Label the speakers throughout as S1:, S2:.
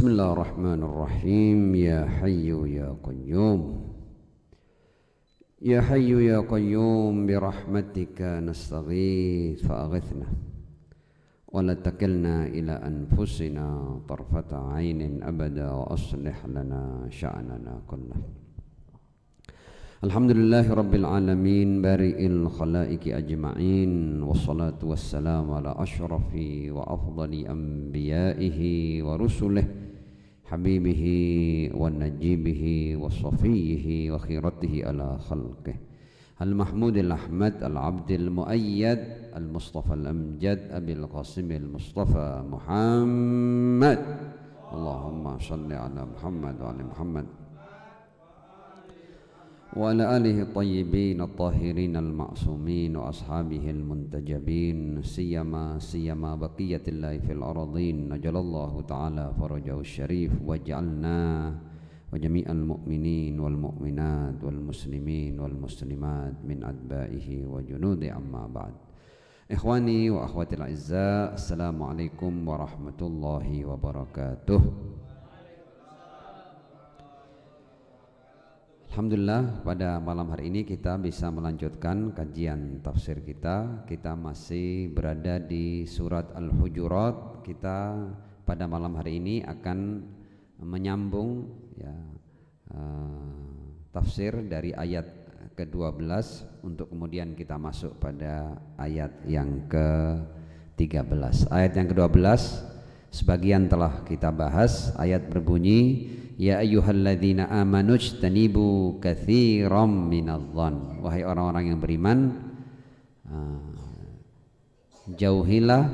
S1: بسم الله الرحمن الرحيم يا حي يا قيوم يا حي يا قيوم برحمتك نستغيث فأغثنا ولا تكلنا إلى أنفسنا طرفة عين أبدا وأصلح لنا شأننا كله الحمد لله رب العالمين بارئ الخلائق أجمعين والصلاة والسلام على أشرف وأفضل أنبيائه ورسله حبيبه ونجيبه وصفيه وخيرته على خلقه المحمود الأحمد العبد المؤيد المصطفى الأمجد أبي القاسم المصطفى محمد اللهم صل على محمد وعلى محمد وعلى آله الطيبين الطاهرين المعصومين وأصحابه المنتجبين سيما سيما بقية الله في الأرضين نجل الله تعالى فرجه الشريف وجعلنا وجميع المؤمنين والمؤمنات والمسلمين والمسلمات من أتباعه وجنوده أما بعد إخواني وأخواتي الأعزاء السلام عليكم ورحمة الله وبركاته Alhamdulillah pada malam hari ini kita bisa melanjutkan kajian tafsir kita Kita masih berada di surat Al-Hujurat Kita pada malam hari ini akan menyambung ya, uh, tafsir dari ayat ke-12 Untuk kemudian kita masuk pada ayat yang ke-13 Ayat yang ke-12 Sebagian telah kita bahas ayat berbunyi Ya ayyuhalladzina amanu jtanibu katsiran minadh-dhann. Wahai orang-orang yang beriman, eh, jauhilah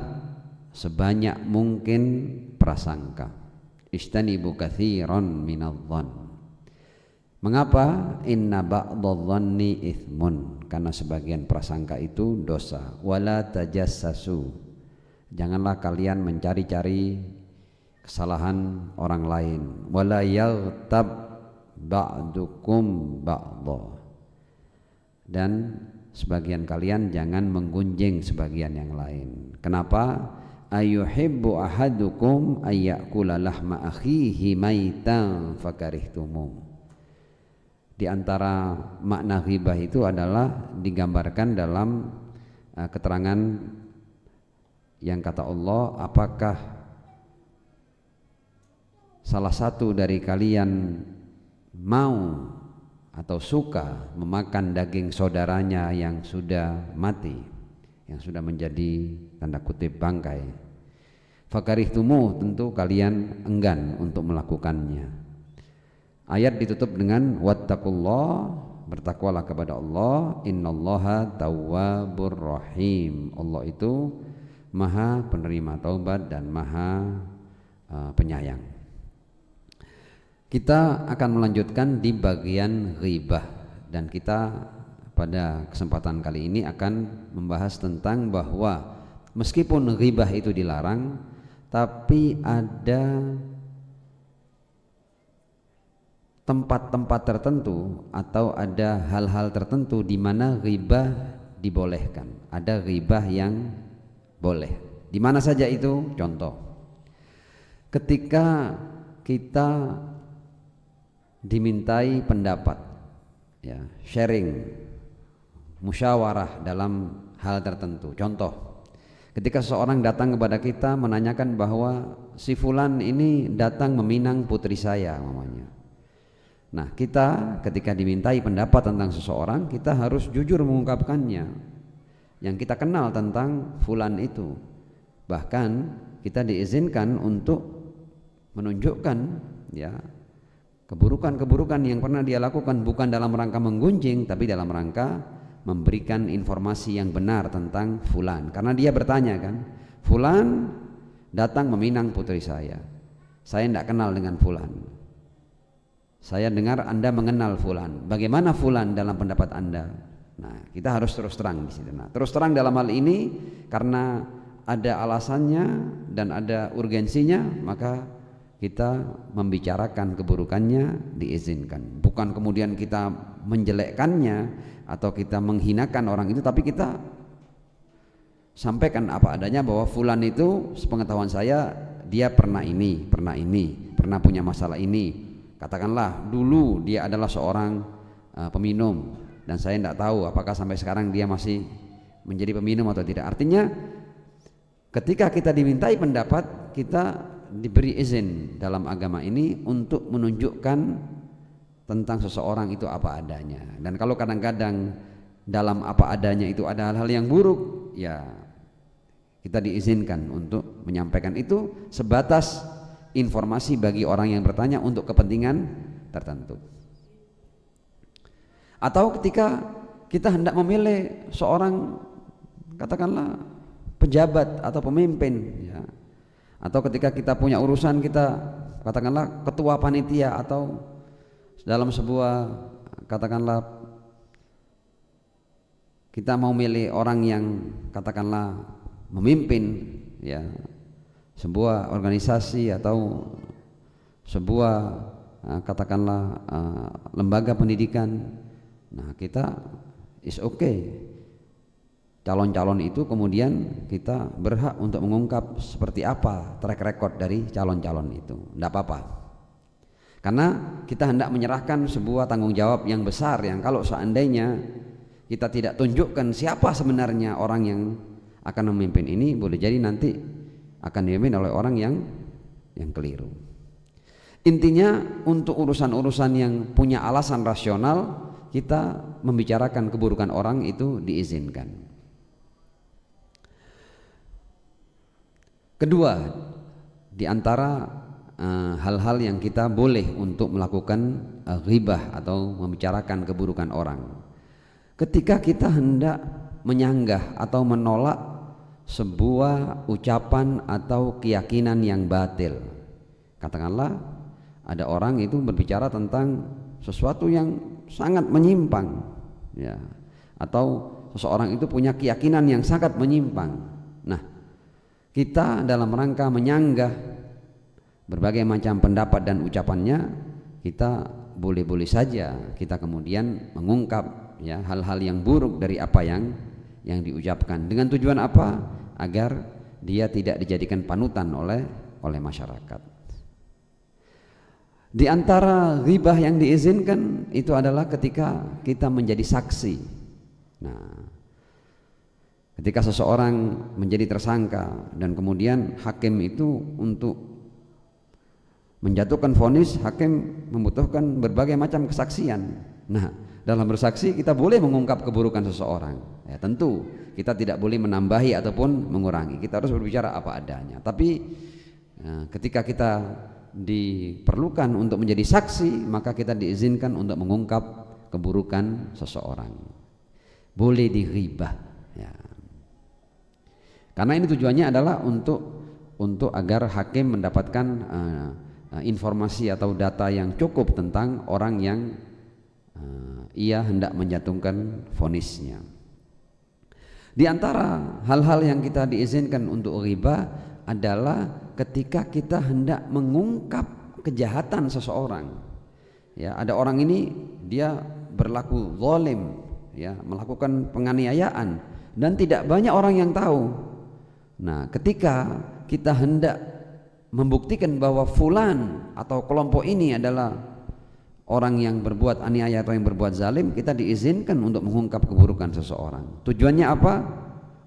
S1: sebanyak mungkin prasangka. Istanibu katsiran minadh-dhann. Mengapa inna ba'dadh-dhanni ithmun? Karena sebagian prasangka itu dosa. Wala tajassasu janganlah kalian mencari-cari kesalahan orang lain wala yaghtab ba'dukum ba'dha dan sebagian kalian jangan menggunjing sebagian yang lain kenapa ayuhibbu ahadukum ayyakula lahma akhihi maitan fakarihtumu di antara makna ghibah itu adalah digambarkan dalam uh, keterangan yang kata Allah apakah salah satu dari kalian mau atau suka memakan daging saudaranya yang sudah mati yang sudah menjadi tanda kutip bangkai fakarihtumu tentu kalian enggan untuk melakukannya ayat ditutup dengan wattaqullah bertakwalah kepada Allah innallaha tawwabur rahim Allah itu Maha penerima taubat dan Maha uh, penyayang. Kita akan melanjutkan di bagian ghibah dan kita pada kesempatan kali ini akan membahas tentang bahwa meskipun ribah itu dilarang tapi ada tempat-tempat tertentu atau ada hal-hal tertentu di mana ghibah dibolehkan. Ada ribah yang boleh. Di mana saja itu? Contoh. Ketika kita dimintai pendapat, ya, sharing, musyawarah dalam hal tertentu. Contoh, ketika seseorang datang kepada kita menanyakan bahwa si fulan ini datang meminang putri saya, mamanya. Nah, kita ketika dimintai pendapat tentang seseorang, kita harus jujur mengungkapkannya yang kita kenal tentang fulan itu. Bahkan kita diizinkan untuk menunjukkan ya keburukan-keburukan yang pernah dia lakukan bukan dalam rangka menggunjing tapi dalam rangka memberikan informasi yang benar tentang fulan karena dia bertanya kan fulan datang meminang putri saya saya tidak kenal dengan fulan saya dengar anda mengenal fulan bagaimana fulan dalam pendapat anda Nah, kita harus terus terang di sini. Nah, terus terang dalam hal ini karena ada alasannya dan ada urgensinya, maka kita membicarakan keburukannya diizinkan. Bukan kemudian kita menjelekkannya atau kita menghinakan orang itu, tapi kita sampaikan apa adanya bahwa fulan itu sepengetahuan saya dia pernah ini, pernah ini, pernah punya masalah ini. Katakanlah dulu dia adalah seorang uh, peminum, dan saya tidak tahu apakah sampai sekarang dia masih menjadi peminum atau tidak. Artinya ketika kita dimintai pendapat, kita diberi izin dalam agama ini untuk menunjukkan tentang seseorang itu apa adanya. Dan kalau kadang-kadang dalam apa adanya itu ada hal-hal yang buruk, ya kita diizinkan untuk menyampaikan itu sebatas informasi bagi orang yang bertanya untuk kepentingan tertentu. Atau ketika kita hendak memilih seorang katakanlah pejabat atau pemimpin ya. Atau ketika kita punya urusan kita katakanlah ketua panitia atau dalam sebuah katakanlah kita mau milih orang yang katakanlah memimpin ya sebuah organisasi atau sebuah eh, katakanlah eh, lembaga pendidikan Nah, kita is okay. Calon-calon itu kemudian kita berhak untuk mengungkap seperti apa track record dari calon-calon itu. Tidak apa-apa. Karena kita hendak menyerahkan sebuah tanggung jawab yang besar yang kalau seandainya kita tidak tunjukkan siapa sebenarnya orang yang akan memimpin ini boleh jadi nanti akan dipimpin oleh orang yang yang keliru. Intinya untuk urusan-urusan yang punya alasan rasional kita membicarakan keburukan orang itu diizinkan. Kedua, di antara eh, hal-hal uh, yang kita boleh untuk melakukan uh, eh, ribah atau membicarakan keburukan orang. Ketika kita hendak menyanggah atau menolak sebuah ucapan atau keyakinan yang batil. Katakanlah ada orang itu berbicara tentang sesuatu yang sangat menyimpang ya atau seseorang itu punya keyakinan yang sangat menyimpang nah kita dalam rangka menyanggah berbagai macam pendapat dan ucapannya kita boleh-boleh saja kita kemudian mengungkap ya hal-hal yang buruk dari apa yang yang diucapkan dengan tujuan apa agar dia tidak dijadikan panutan oleh oleh masyarakat di antara ghibah yang diizinkan itu adalah ketika kita menjadi saksi. Nah, ketika seseorang menjadi tersangka dan kemudian hakim itu untuk menjatuhkan vonis, hakim membutuhkan berbagai macam kesaksian. Nah, dalam bersaksi kita boleh mengungkap keburukan seseorang. Ya, tentu kita tidak boleh menambahi ataupun mengurangi. Kita harus berbicara apa adanya. Tapi eh, ketika kita diperlukan untuk menjadi saksi, maka kita diizinkan untuk mengungkap keburukan seseorang. Boleh diribah. Ya. Karena ini tujuannya adalah untuk untuk agar hakim mendapatkan uh, informasi atau data yang cukup tentang orang yang uh, ia hendak menjatuhkan fonisnya Di antara hal-hal yang kita diizinkan untuk riba adalah ketika kita hendak mengungkap kejahatan seseorang. Ya, ada orang ini dia berlaku zalim, ya, melakukan penganiayaan dan tidak banyak orang yang tahu. Nah, ketika kita hendak membuktikan bahwa fulan atau kelompok ini adalah orang yang berbuat aniaya atau yang berbuat zalim kita diizinkan untuk mengungkap keburukan seseorang tujuannya apa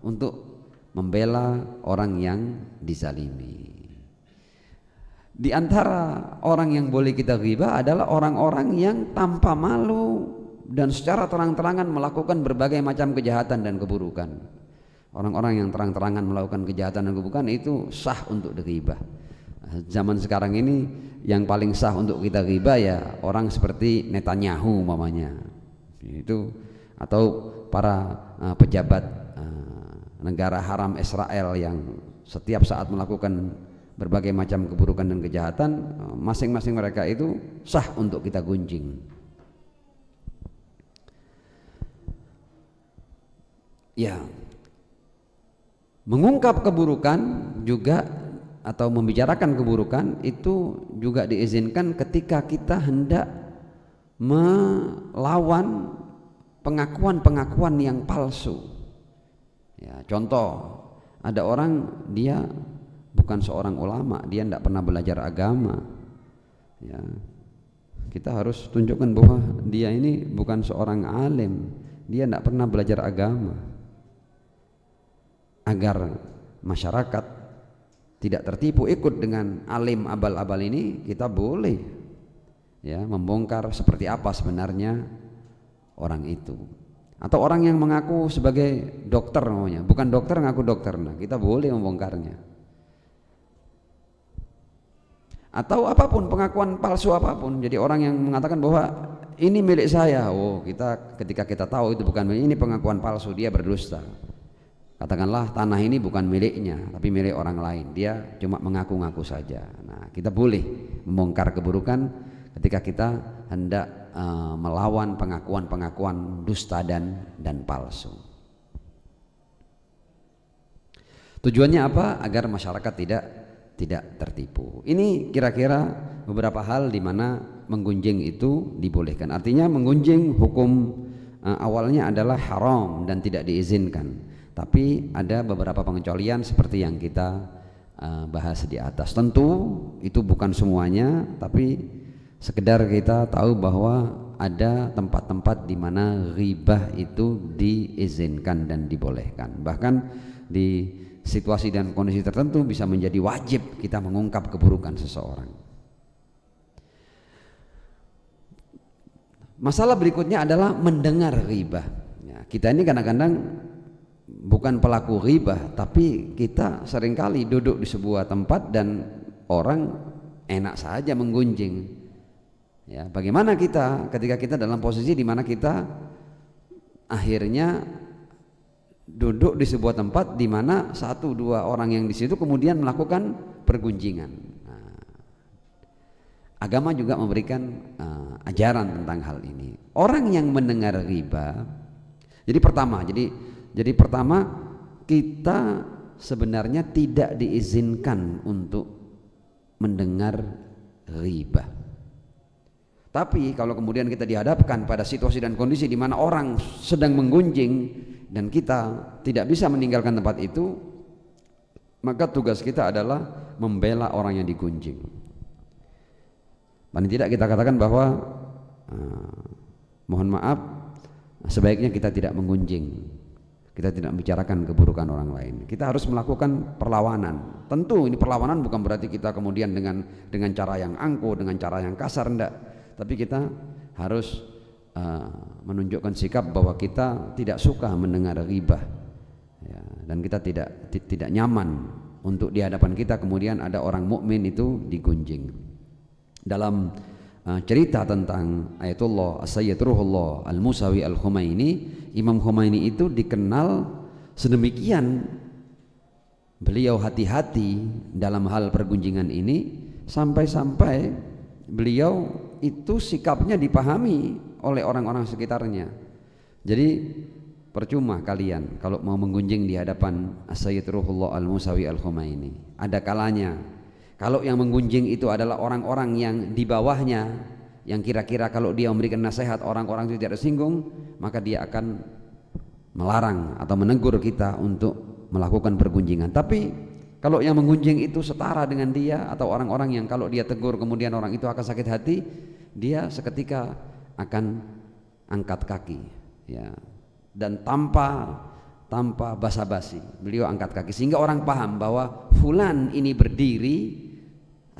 S1: untuk membela orang yang dizalimi. Di antara orang yang boleh kita riba adalah orang-orang yang tanpa malu dan secara terang-terangan melakukan berbagai macam kejahatan dan keburukan. Orang-orang yang terang-terangan melakukan kejahatan dan keburukan itu sah untuk riba. Zaman sekarang ini yang paling sah untuk kita riba ya orang seperti Netanyahu mamanya. Itu atau para eh, pejabat negara haram Israel yang setiap saat melakukan berbagai macam keburukan dan kejahatan masing-masing mereka itu sah untuk kita gunjing ya mengungkap keburukan juga atau membicarakan keburukan itu juga diizinkan ketika kita hendak melawan pengakuan-pengakuan yang palsu Ya, contoh, ada orang dia bukan seorang ulama, dia tidak pernah belajar agama. Ya, kita harus tunjukkan bahwa dia ini bukan seorang alim, dia tidak pernah belajar agama. Agar masyarakat tidak tertipu ikut dengan alim abal-abal ini, kita boleh ya membongkar seperti apa sebenarnya orang itu atau orang yang mengaku sebagai dokter namanya bukan dokter ngaku dokter nah kita boleh membongkarnya atau apapun pengakuan palsu apapun jadi orang yang mengatakan bahwa ini milik saya oh kita ketika kita tahu itu bukan milik ini pengakuan palsu dia berdusta katakanlah tanah ini bukan miliknya tapi milik orang lain dia cuma mengaku-ngaku saja nah kita boleh membongkar keburukan ketika kita hendak Eh, melawan pengakuan-pengakuan dusta dan dan palsu. Tujuannya apa? Agar masyarakat tidak tidak tertipu. Ini kira-kira beberapa hal di mana menggunjing itu dibolehkan. Artinya menggunjing hukum eh, awalnya adalah haram dan tidak diizinkan. Tapi ada beberapa pengecualian seperti yang kita eh, bahas di atas. Tentu itu bukan semuanya, tapi sekedar kita tahu bahwa ada tempat-tempat di mana ribah itu diizinkan dan dibolehkan. Bahkan di situasi dan kondisi tertentu bisa menjadi wajib kita mengungkap keburukan seseorang. Masalah berikutnya adalah mendengar ribah. Ya, kita ini kadang-kadang bukan pelaku ribah, tapi kita seringkali duduk di sebuah tempat dan orang enak saja menggunjing Ya, bagaimana kita ketika kita dalam posisi di mana kita akhirnya duduk di sebuah tempat di mana satu dua orang yang di situ kemudian melakukan pergunjingan. Nah, agama juga memberikan uh, ajaran tentang hal ini. Orang yang mendengar riba, jadi pertama, jadi jadi pertama kita sebenarnya tidak diizinkan untuk mendengar riba. Tapi kalau kemudian kita dihadapkan pada situasi dan kondisi di mana orang sedang menggunjing dan kita tidak bisa meninggalkan tempat itu, maka tugas kita adalah membela orang yang digunjing. Paling tidak kita katakan bahwa eh, mohon maaf sebaiknya kita tidak menggunjing. Kita tidak membicarakan keburukan orang lain. Kita harus melakukan perlawanan. Tentu ini perlawanan bukan berarti kita kemudian dengan dengan cara yang angkuh, dengan cara yang kasar enggak tapi kita harus uh, menunjukkan sikap bahwa kita tidak suka mendengar riba ya, dan kita tidak tidak nyaman untuk di hadapan kita kemudian ada orang mukmin itu digunjing dalam uh, cerita tentang Ayatullah Sayyid Ruhullah Al-Musawi al ini Imam Khomeini itu dikenal sedemikian beliau hati-hati dalam hal pergunjingan ini sampai-sampai beliau itu sikapnya dipahami oleh orang-orang sekitarnya. Jadi percuma kalian kalau mau menggunjing di hadapan Sayyid Ruhullah Al-Musawi Al-Khomeini. Ada kalanya kalau yang menggunjing itu adalah orang-orang yang di bawahnya yang kira-kira kalau dia memberikan nasihat orang-orang itu tidak tersinggung, maka dia akan melarang atau menegur kita untuk melakukan pergunjingan. Tapi kalau yang menggunjing itu setara dengan dia atau orang-orang yang kalau dia tegur kemudian orang itu akan sakit hati, dia seketika akan angkat kaki ya dan tanpa tanpa basa-basi beliau angkat kaki sehingga orang paham bahwa fulan ini berdiri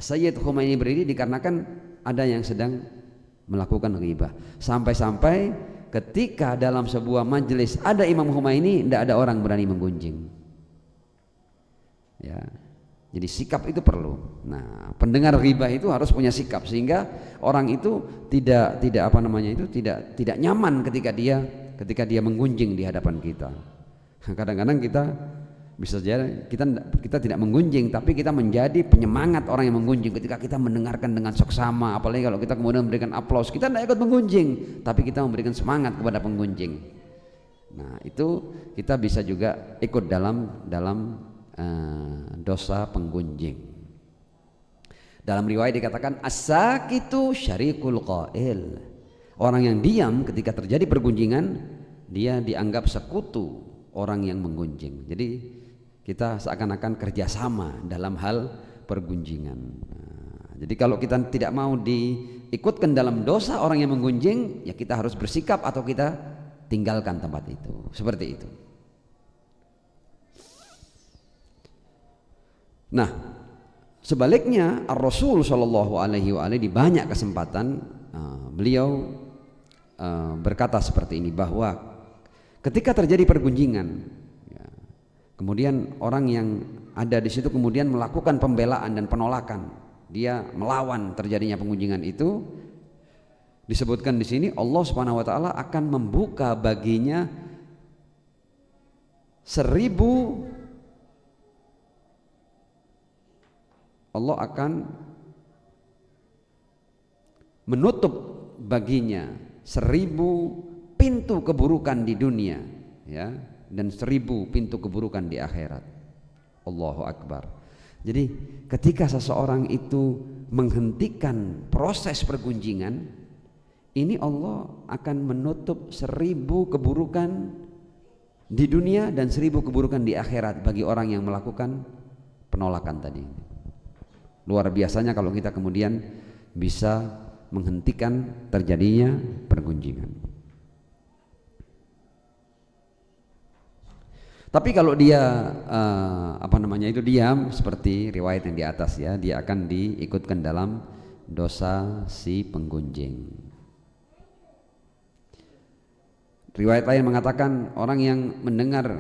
S1: Sayyid Khomeini berdiri dikarenakan ada yang sedang melakukan riba sampai-sampai ketika dalam sebuah majelis ada Imam ini, tidak ada orang berani menggunjing ya jadi sikap itu perlu. Nah, pendengar riba itu harus punya sikap sehingga orang itu tidak tidak apa namanya itu tidak tidak nyaman ketika dia ketika dia menggunjing di hadapan kita. Kadang-kadang kita bisa jadi kita kita tidak menggunjing tapi kita menjadi penyemangat orang yang menggunjing ketika kita mendengarkan dengan seksama apalagi kalau kita kemudian memberikan aplaus kita tidak ikut menggunjing tapi kita memberikan semangat kepada penggunjing nah itu kita bisa juga ikut dalam dalam Eh, dosa penggunjing. Dalam riwayat dikatakan asak itu syarikul qail. Orang yang diam ketika terjadi pergunjingan dia dianggap sekutu orang yang menggunjing. Jadi kita seakan-akan kerjasama dalam hal pergunjingan. Eh, jadi kalau kita tidak mau diikutkan dalam dosa orang yang menggunjing, ya kita harus bersikap atau kita tinggalkan tempat itu. Seperti itu. Nah, sebaliknya Rasul Shallallahu Alaihi Wasallam di banyak kesempatan eh, beliau eh, berkata seperti ini bahwa ketika terjadi pergunjingan, ya, kemudian orang yang ada di situ kemudian melakukan pembelaan dan penolakan, dia melawan terjadinya pergunjingan itu, disebutkan di sini Allah Subhanahu wa taala akan membuka baginya seribu Allah akan menutup baginya seribu pintu keburukan di dunia ya dan seribu pintu keburukan di akhirat Allahu Akbar jadi ketika seseorang itu menghentikan proses pergunjingan ini Allah akan menutup seribu keburukan di dunia dan seribu keburukan di akhirat bagi orang yang melakukan penolakan tadi. Luar biasanya kalau kita kemudian bisa menghentikan terjadinya pergunjingan. Tapi kalau dia uh, apa namanya itu diam seperti riwayat yang di atas ya, dia akan diikutkan dalam dosa si penggunjing. Riwayat lain mengatakan orang yang mendengar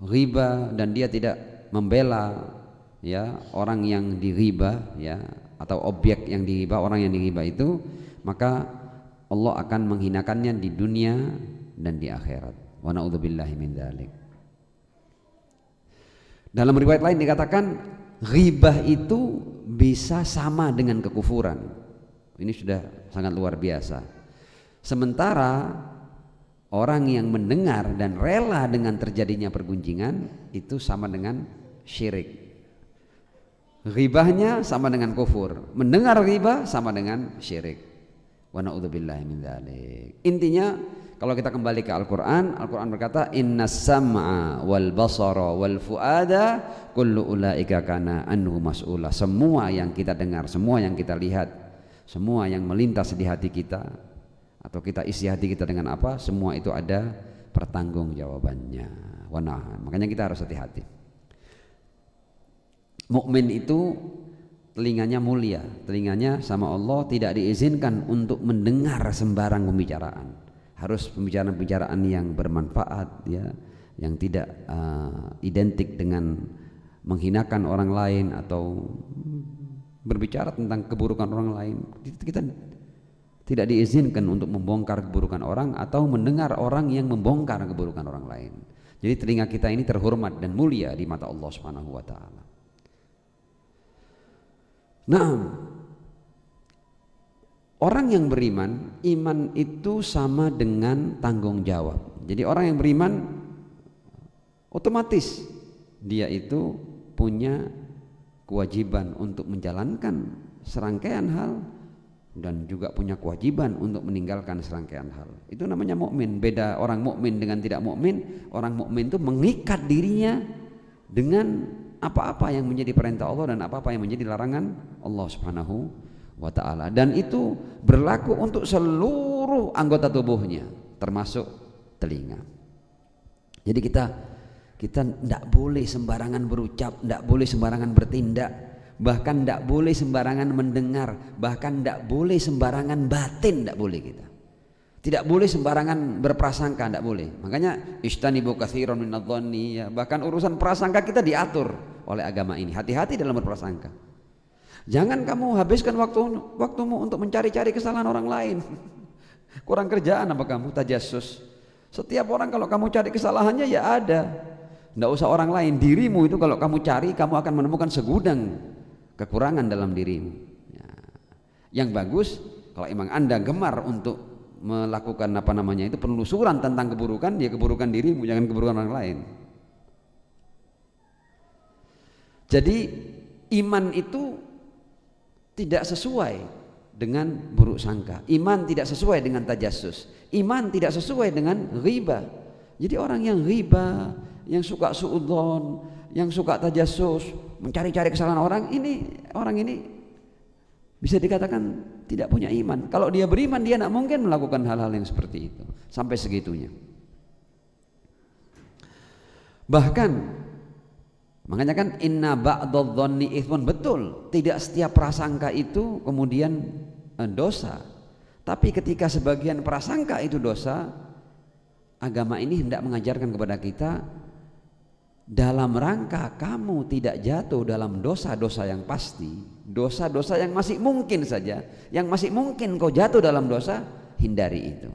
S1: riba dan dia tidak membela ya orang yang diriba ya atau objek yang diriba orang yang diriba itu maka Allah akan menghinakannya di dunia dan di akhirat wa naudzubillahi min dalik. dalam riwayat lain dikatakan ribah itu bisa sama dengan kekufuran ini sudah sangat luar biasa sementara orang yang mendengar dan rela dengan terjadinya pergunjingan itu sama dengan syirik Ribahnya sama dengan kufur, mendengar riba sama dengan syirik. Wa na'udzubillahi min dzalik. Intinya kalau kita kembali ke Al-Qur'an, Al-Qur'an berkata Inna sam'a wal basara wal fuada kullu ulaika kana anhu mas'ula. Semua yang kita dengar, semua yang kita lihat, semua yang melintas di hati kita atau kita isi hati kita dengan apa, semua itu ada pertanggungjawabannya. Wanah. Makanya kita harus hati-hati mukmin itu telinganya mulia, telinganya sama Allah tidak diizinkan untuk mendengar sembarang pembicaraan. Harus pembicaraan-pembicaraan yang bermanfaat ya, yang tidak uh, identik dengan menghinakan orang lain atau berbicara tentang keburukan orang lain. Kita tidak diizinkan untuk membongkar keburukan orang atau mendengar orang yang membongkar keburukan orang lain. Jadi telinga kita ini terhormat dan mulia di mata Allah Subhanahu wa taala. Nah, orang yang beriman, iman itu sama dengan tanggung jawab. Jadi orang yang beriman otomatis dia itu punya kewajiban untuk menjalankan serangkaian hal dan juga punya kewajiban untuk meninggalkan serangkaian hal. Itu namanya mukmin. Beda orang mukmin dengan tidak mukmin. Orang mukmin itu mengikat dirinya dengan apa-apa yang menjadi perintah Allah dan apa-apa yang menjadi larangan Allah Subhanahu wa taala dan itu berlaku untuk seluruh anggota tubuhnya termasuk telinga. Jadi kita kita tidak boleh sembarangan berucap, tidak boleh sembarangan bertindak, bahkan tidak boleh sembarangan mendengar, bahkan tidak boleh sembarangan batin, tidak boleh kita. Tidak boleh sembarangan berprasangka, tidak boleh. Makanya istanibu katsiran minadh ya. bahkan urusan prasangka kita diatur oleh agama ini. Hati-hati dalam berprasangka. Jangan kamu habiskan waktu waktumu untuk mencari-cari kesalahan orang lain. Kurang kerjaan apa kamu tajasus. Setiap orang kalau kamu cari kesalahannya ya ada. Tidak usah orang lain, dirimu itu kalau kamu cari kamu akan menemukan segudang kekurangan dalam dirimu. Ya. Yang bagus kalau emang Anda gemar untuk melakukan apa namanya itu penelusuran tentang keburukan ya keburukan diri jangan keburukan orang lain jadi iman itu tidak sesuai dengan buruk sangka iman tidak sesuai dengan tajasus iman tidak sesuai dengan riba jadi orang yang riba yang suka suudon yang suka tajasus mencari-cari kesalahan orang ini orang ini bisa dikatakan tidak punya iman. Kalau dia beriman, dia tidak mungkin melakukan hal-hal yang seperti itu sampai segitunya. Bahkan makanya kan inna ba'dadh-dhanni betul, tidak setiap prasangka itu kemudian eh, dosa. Tapi ketika sebagian prasangka itu dosa, agama ini hendak mengajarkan kepada kita dalam rangka kamu tidak jatuh dalam dosa-dosa yang pasti, dosa-dosa yang masih mungkin saja, yang masih mungkin kau jatuh dalam dosa, hindari itu.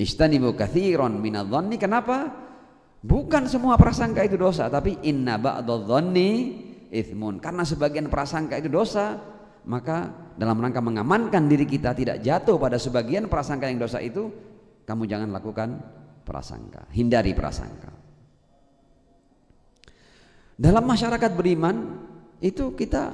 S1: Istanibu kathiron minadzanni, kenapa? Bukan semua prasangka itu dosa, tapi inna ba'dadzanni ithmun. Karena sebagian prasangka itu dosa, maka dalam rangka mengamankan diri kita tidak jatuh pada sebagian prasangka yang dosa itu, kamu jangan lakukan prasangka, hindari prasangka. Dalam masyarakat beriman itu kita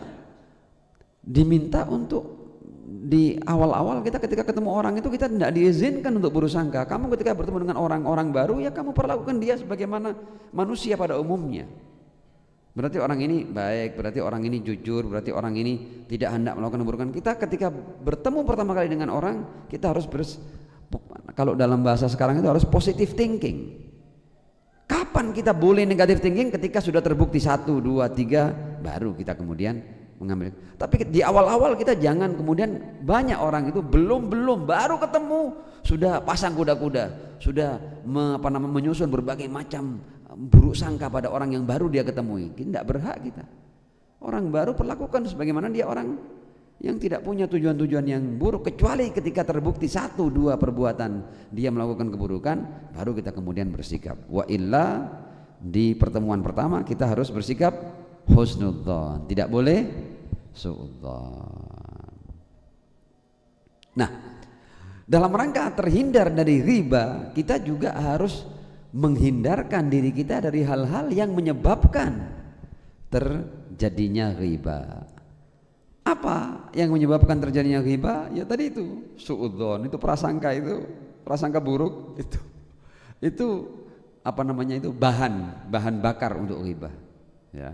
S1: diminta untuk di awal-awal kita ketika ketemu orang itu kita tidak diizinkan untuk berusangka. Kamu ketika bertemu dengan orang-orang baru ya kamu perlakukan dia sebagaimana manusia pada umumnya. Berarti orang ini baik, berarti orang ini jujur, berarti orang ini tidak hendak melakukan keburukan. Kita ketika bertemu pertama kali dengan orang, kita harus bers kalau dalam bahasa sekarang itu harus positive thinking. Kapan kita boleh negatif thinking ketika sudah terbukti satu, dua, tiga, baru kita kemudian mengambil. Tapi di awal-awal kita jangan kemudian banyak orang itu belum belum baru ketemu sudah pasang kuda-kuda, sudah me, apa nama, menyusun berbagai macam eh, buruk sangka pada orang yang baru dia ketemui. Tidak berhak kita. Orang baru perlakukan sebagaimana dia orang yang tidak punya tujuan-tujuan yang buruk kecuali ketika terbukti satu dua perbuatan dia melakukan keburukan baru kita kemudian bersikap wa illa di pertemuan pertama kita harus bersikap husnudzon tidak boleh suudzon nah dalam rangka terhindar dari riba kita juga harus menghindarkan diri kita dari hal-hal yang menyebabkan terjadinya riba apa yang menyebabkan terjadinya ghibah? Ya tadi itu, suudon itu prasangka itu, prasangka buruk itu. Itu apa namanya itu bahan, bahan bakar untuk ghibah. Ya.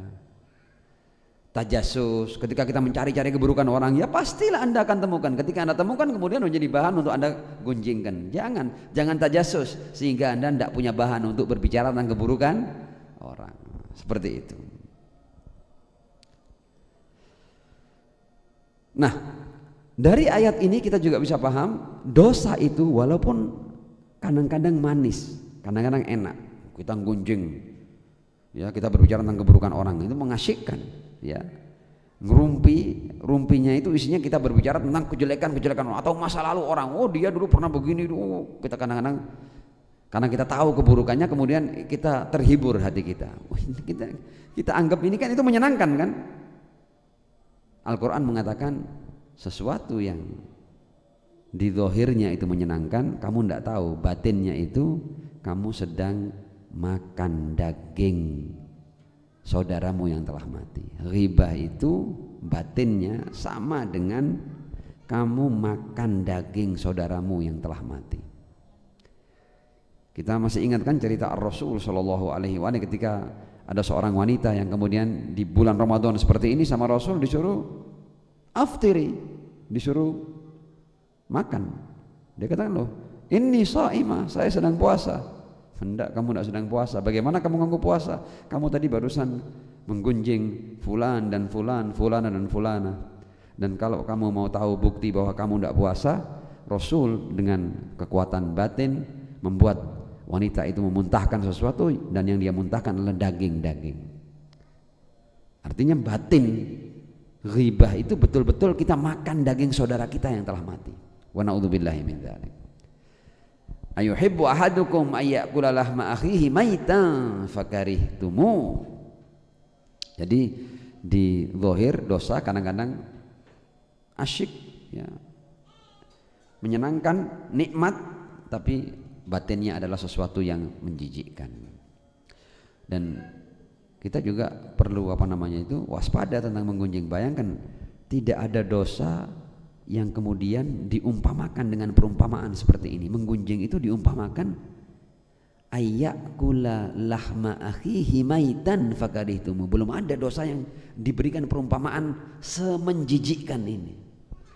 S1: Tajasus, ketika kita mencari-cari keburukan orang, ya pastilah Anda akan temukan. Ketika Anda temukan kemudian menjadi bahan untuk Anda gunjingkan. Jangan, jangan tajasus sehingga Anda tidak punya bahan untuk berbicara tentang keburukan orang. Seperti itu. Nah, dari ayat ini kita juga bisa paham dosa itu walaupun kadang-kadang manis, kadang-kadang enak. Kita gunjing. Ya, kita berbicara tentang keburukan orang itu mengasyikkan, ya. Rumpi, rumpinya itu isinya kita berbicara tentang kejelekan-kejelekan atau masa lalu orang. Oh, dia dulu pernah begini, oh, kita kadang-kadang karena kita tahu keburukannya kemudian kita terhibur hati kita. kita kita anggap ini kan itu menyenangkan kan? Al-Quran mengatakan sesuatu yang di dohirnya itu menyenangkan kamu tidak tahu batinnya itu kamu sedang makan daging saudaramu yang telah mati ribah itu batinnya sama dengan kamu makan daging saudaramu yang telah mati kita masih ingatkan cerita Rasul Shallallahu Alaihi Wasallam ketika ada seorang wanita yang kemudian di bulan Ramadan seperti ini sama Rasul disuruh aftiri, disuruh makan. Dia katakan loh, ini saima, saya sedang puasa. Hendak kamu tidak sedang puasa, bagaimana kamu ganggu puasa? Kamu tadi barusan menggunjing fulan dan fulan, fulana dan fulana. Dan kalau kamu mau tahu bukti bahwa kamu tidak puasa, Rasul dengan kekuatan batin membuat wanita itu memuntahkan sesuatu dan yang dia muntahkan adalah daging-daging artinya batin ghibah itu betul-betul kita makan daging saudara kita yang telah mati wa na'udzubillahi min dhalik ayuhibbu ahadukum ayyakula lahma akhihi maitan fakarihtumu jadi di zahir dosa kadang-kadang asyik ya menyenangkan nikmat tapi batinnya adalah sesuatu yang menjijikkan dan kita juga perlu apa namanya itu waspada tentang menggunjing bayangkan tidak ada dosa yang kemudian diumpamakan dengan perumpamaan seperti ini menggunjing itu diumpamakan ayyakula lahma akhihi maitan fakadihtumu belum ada dosa yang diberikan perumpamaan semenjijikkan ini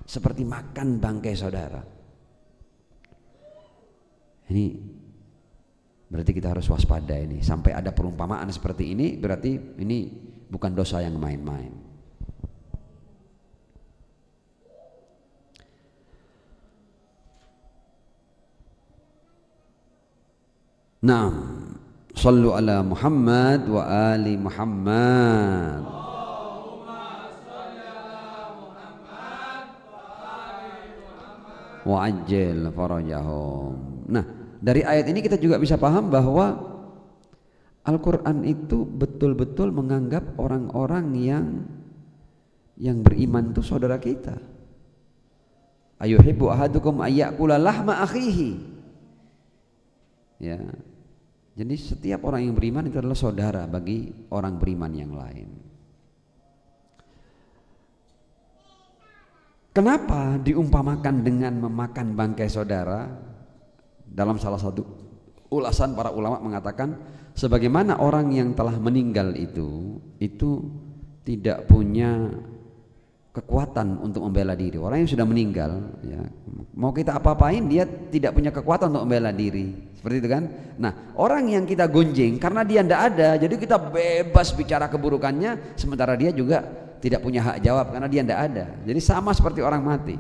S1: seperti makan bangkai saudara ini berarti kita harus waspada ini. Sampai ada perumpamaan seperti ini berarti ini bukan dosa yang main-main. Nah, Sallu ala Muhammad wa ali Muhammad. Wa ajil farajahum. Nah, dari ayat ini kita juga bisa paham bahwa Al-Quran itu betul-betul menganggap orang-orang yang yang beriman itu saudara kita. Ayuhibbu ahadukum ayyakula lahma akhihi. Ya. Jadi setiap orang yang beriman itu adalah saudara bagi orang beriman yang lain. Kenapa diumpamakan dengan memakan bangkai saudara? Dalam salah satu ulasan para ulama mengatakan sebagaimana orang yang telah meninggal itu itu tidak punya kekuatan untuk membela diri. Orang yang sudah meninggal, ya, mau kita apa-apain dia tidak punya kekuatan untuk membela diri. Seperti itu kan? Nah, orang yang kita gunjing karena dia tidak ada, jadi kita bebas bicara keburukannya, sementara dia juga tidak punya hak jawab karena dia tidak ada. Jadi sama seperti orang mati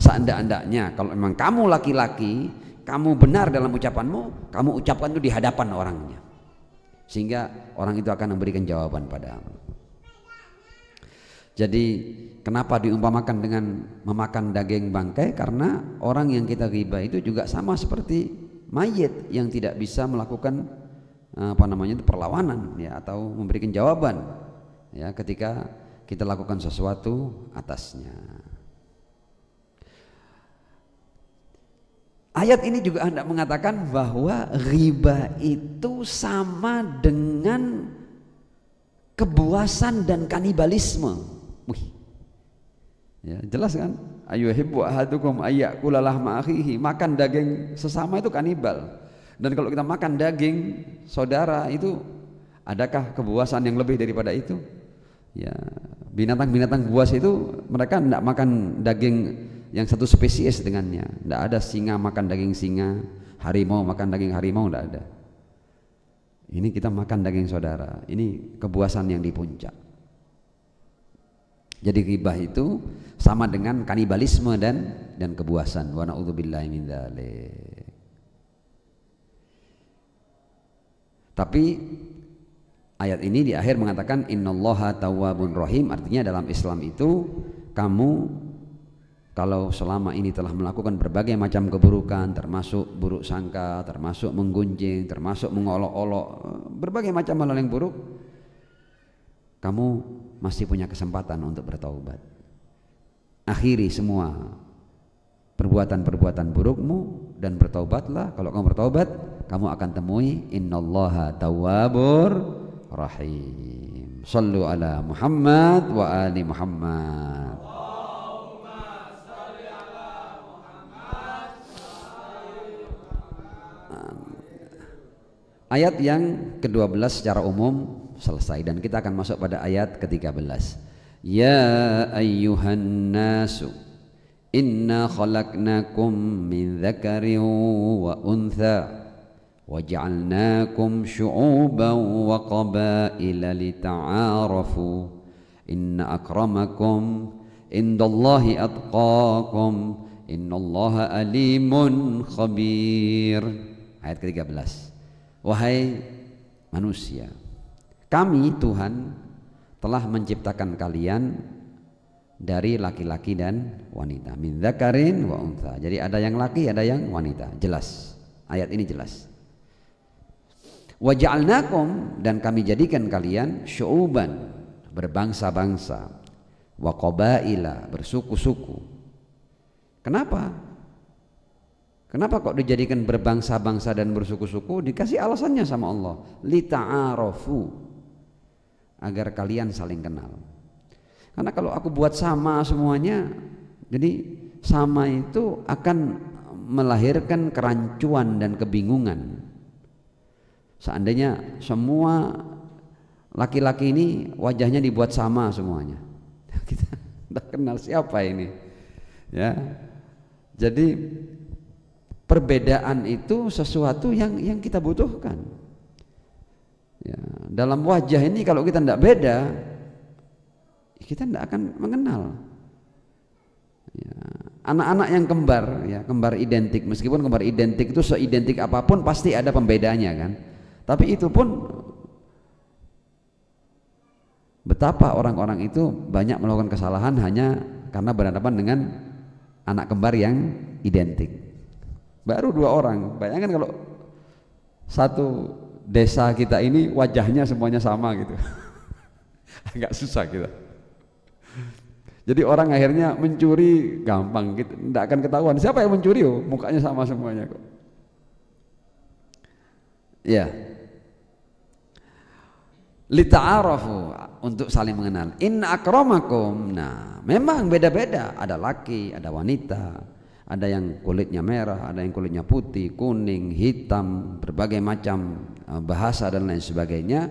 S1: seandainya kalau memang kamu laki-laki, kamu benar dalam ucapanmu, kamu ucapkan itu di hadapan orangnya. Sehingga orang itu akan memberikan jawaban padamu. Jadi kenapa diumpamakan dengan memakan daging bangkai? Karena orang yang kita riba itu juga sama seperti mayit yang tidak bisa melakukan eh, apa namanya itu perlawanan ya atau memberikan jawaban ya ketika kita lakukan sesuatu atasnya. Ayat ini juga hendak mengatakan bahwa riba itu sama dengan kebuasan dan kanibalisme. Wih. Ya, jelas kan? Ayuhibbu ahadukum ayyakula lahma akhihi. Makan daging sesama itu kanibal. Dan kalau kita makan daging saudara itu adakah kebuasan yang lebih daripada itu? Ya, binatang-binatang buas itu mereka tidak makan daging yang satu spesies dengannya. Tidak ada singa makan daging singa, harimau makan daging harimau, tidak ada. Ini kita makan daging saudara. Ini kebuasan yang di puncak. Jadi ribah itu sama dengan kanibalisme dan dan kebuasan. Wa naudzubillahi min Tapi ayat ini di akhir mengatakan innallaha tawwabun rahim artinya dalam Islam itu kamu kalau selama ini telah melakukan berbagai macam keburukan termasuk buruk sangka, termasuk menggunjing, termasuk mengolok-olok, berbagai macam hal yang buruk kamu masih punya kesempatan untuk bertaubat. Akhiri semua perbuatan-perbuatan burukmu dan bertaubatlah. Kalau kamu bertaubat, kamu akan temui innallaha tawabur rahim. Sallu ala Muhammad wa ali Muhammad. Ayat yang ke-12 secara umum selesai dan kita akan masuk pada ayat ke-13. Ya ayyuhan nasu inna khalaqnakum min dzakarin wa untha waja'alnakum syu'uban wa qabaila lita'arafu inna akramakum indallahi atqakum innallaha alimun khabir ayat ke-13 Wahai manusia, kami Tuhan telah menciptakan kalian dari laki-laki dan wanita. Min dzakarin wa untha. Jadi ada yang laki, ada yang wanita. Jelas. Ayat ini jelas. Wa ja'alnakum dan kami jadikan kalian syu'uban, berbangsa-bangsa, wa qabaila, bersuku-suku. Kenapa? Kenapa kok dijadikan berbangsa-bangsa dan bersuku-suku? Dikasih alasannya sama Allah. Lita'arofu. Agar kalian saling kenal. Karena kalau aku buat sama semuanya, jadi sama itu akan melahirkan kerancuan dan kebingungan. Seandainya semua laki-laki ini wajahnya dibuat sama semuanya. Kita tidak kenal siapa ini. Ya. Jadi perbedaan itu sesuatu yang yang kita butuhkan. Ya, dalam wajah ini kalau kita tidak beda, kita tidak akan mengenal. Ya, anak-anak ya, yang kembar, ya kembar identik, meskipun kembar identik itu seidentik apapun pasti ada pembedanya kan. Tapi itu pun betapa orang-orang itu banyak melakukan kesalahan hanya karena berhadapan dengan anak kembar yang identik baru dua orang bayangkan kalau satu desa kita ini wajahnya semuanya sama gitu agak susah kita jadi orang akhirnya mencuri gampang gitu tidak akan ketahuan siapa yang mencuri oh mukanya sama semuanya kok ya lita'arafu untuk saling mengenal in akromakum nah memang beda-beda ada laki ada wanita ada yang kulitnya merah, ada yang kulitnya putih, kuning, hitam, berbagai macam eh, bahasa dan lain sebagainya,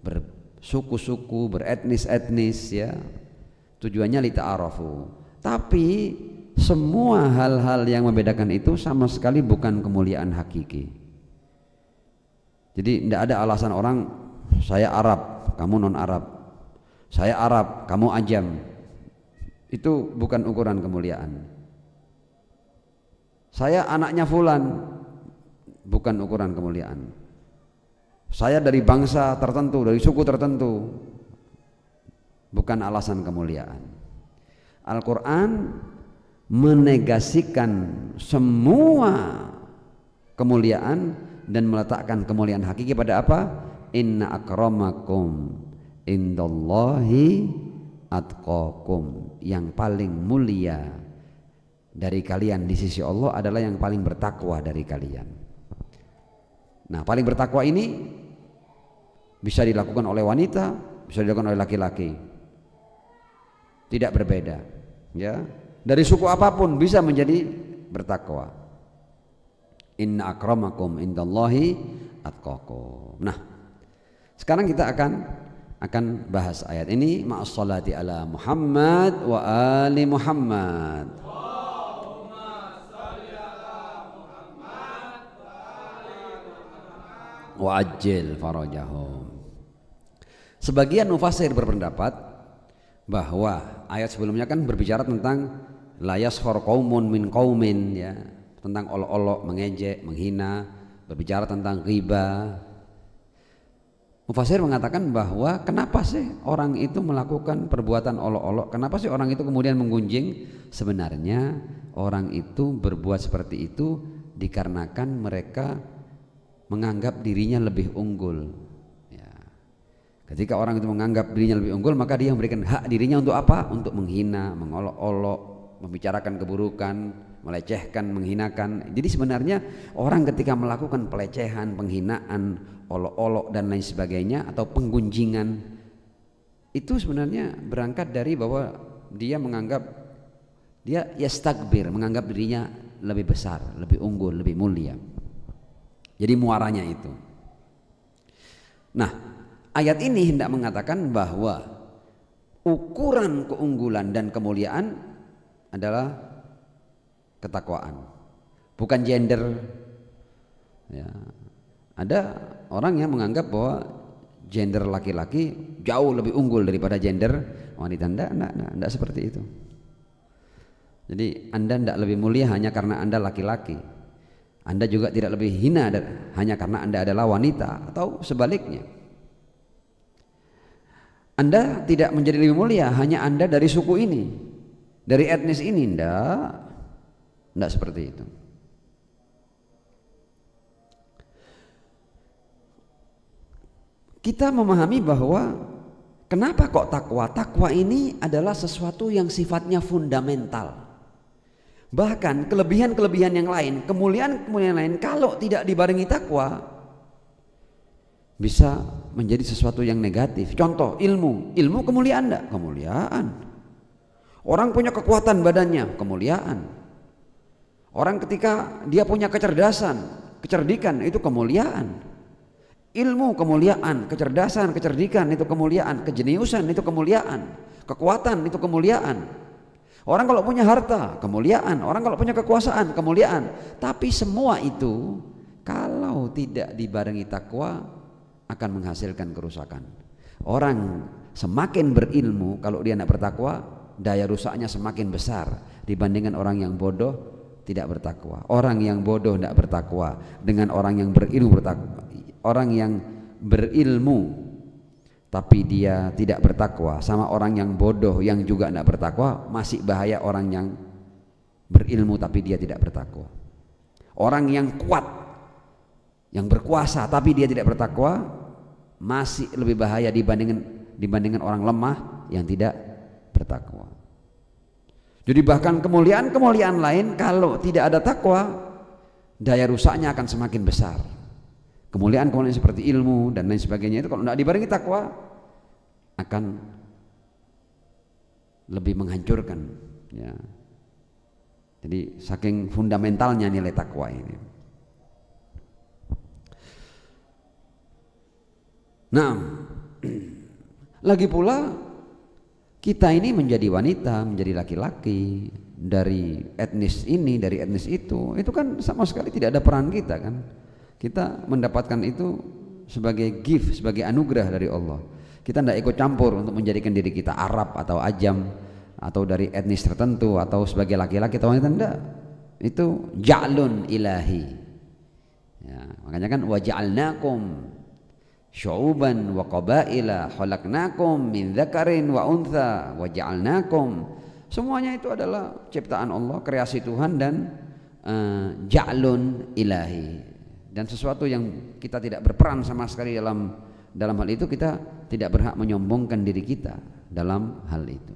S1: bersuku-suku, beretnis-etnis ya. Tujuannya lita arafu. Tapi semua hal-hal yang membedakan itu sama sekali bukan kemuliaan hakiki. Jadi tidak ada alasan orang saya Arab, kamu non Arab. Saya Arab, kamu ajam. Itu bukan ukuran kemuliaan. Saya anaknya fulan. Bukan ukuran kemuliaan. Saya dari bangsa tertentu, dari suku tertentu. Bukan alasan kemuliaan. Al-Qur'an menegasikan semua kemuliaan dan meletakkan kemuliaan hakiki pada apa? Inna akramakum indallahi atqakum yang paling mulia dari kalian di sisi Allah adalah yang paling bertakwa dari kalian. Nah, paling bertakwa ini bisa dilakukan oleh wanita, bisa dilakukan oleh laki-laki. Tidak berbeda, ya. Dari suku apapun bisa menjadi bertakwa. Inna akramakum indallahi atqakum. Nah, sekarang kita akan akan bahas ayat ini ma'as salati ala Muhammad wa ali Muhammad. wa ajil farajahum. Sebagian mufasir berpendapat bahwa ayat sebelumnya kan berbicara tentang layas qaumun min qaumin ya, tentang olok-olok, mengejek, menghina, berbicara tentang riba. Mufasir mengatakan bahwa kenapa sih orang itu melakukan perbuatan olok-olok? Kenapa sih orang itu kemudian menggunjing? Sebenarnya orang itu berbuat seperti itu dikarenakan mereka menganggap dirinya lebih unggul. Ya. Ketika orang itu menganggap dirinya lebih unggul, maka dia memberikan hak dirinya untuk apa? Untuk menghina, mengolok-olok, membicarakan keburukan, melecehkan, menghinakan. Jadi sebenarnya orang ketika melakukan pelecehan, penghinaan, olok-olok dan lain sebagainya atau penggunjingan itu sebenarnya berangkat dari bahwa dia menganggap dia ya stakbir menganggap dirinya lebih besar, lebih unggul, lebih mulia. Jadi muaranya itu. Nah, ayat ini hendak mengatakan bahwa ukuran keunggulan dan kemuliaan adalah ketakwaan, bukan gender. Ya. Ada orang yang menganggap bahwa gender laki-laki jauh lebih unggul daripada gender wanita. Tidak, tidak, tidak, seperti itu. Jadi Anda tidak lebih mulia hanya karena Anda laki-laki. Anda juga tidak lebih hina hanya karena Anda adalah wanita atau sebaliknya. Anda tidak menjadi lebih mulia hanya Anda dari suku ini, dari etnis ini, ndak. tidak seperti itu. Kita memahami bahwa kenapa kok takwa? Takwa ini adalah sesuatu yang sifatnya fundamental Bahkan kelebihan-kelebihan yang lain, kemuliaan-kemuliaan lain kalau tidak dibarengi takwa bisa menjadi sesuatu yang negatif. Contoh ilmu, ilmu kemuliaan enggak? Kemuliaan. Orang punya kekuatan badannya, kemuliaan. Orang ketika dia punya kecerdasan, kecerdikan itu kemuliaan. Ilmu kemuliaan, kecerdasan, kecerdikan itu kemuliaan, kejeniusan itu kemuliaan, kekuatan itu kemuliaan Orang kalau punya harta, kemuliaan. Orang kalau punya kekuasaan, kemuliaan. Tapi semua itu kalau tidak dibarengi takwa akan menghasilkan kerusakan. Orang semakin berilmu kalau dia tidak bertakwa, daya rusaknya semakin besar dibandingkan orang yang bodoh tidak bertakwa. Orang yang bodoh tidak bertakwa dengan orang yang berilmu bertakwa. Orang yang berilmu tapi dia tidak bertakwa sama orang yang bodoh yang juga tidak bertakwa masih bahaya orang yang berilmu tapi dia tidak bertakwa orang yang kuat yang berkuasa tapi dia tidak bertakwa masih lebih bahaya dibandingkan dibandingkan orang lemah yang tidak bertakwa jadi bahkan kemuliaan-kemuliaan lain kalau tidak ada takwa daya rusaknya akan semakin besar kemuliaan-kemuliaan seperti ilmu dan lain sebagainya itu kalau tidak dibarengi takwa akan lebih menghancurkan ya jadi saking fundamentalnya nilai takwa ini nah lagi pula kita ini menjadi wanita menjadi laki-laki dari etnis ini dari etnis itu itu kan sama sekali tidak ada peran kita kan kita mendapatkan itu sebagai gift, sebagai anugerah dari Allah. Kita tidak ikut campur untuk menjadikan diri kita Arab atau ajam atau dari etnis tertentu atau sebagai laki-laki atau wanita tidak. Itu ja'lun ilahi. Ya, makanya kan wajalnakum, syu'uban wa qabaila khalaqnakum min dzakarin wa untha waja'alnakum semuanya itu adalah ciptaan Allah kreasi Tuhan dan uh, ja'lun ilahi dan sesuatu yang kita tidak berperan sama sekali dalam dalam hal itu kita tidak berhak menyombongkan diri kita dalam hal itu.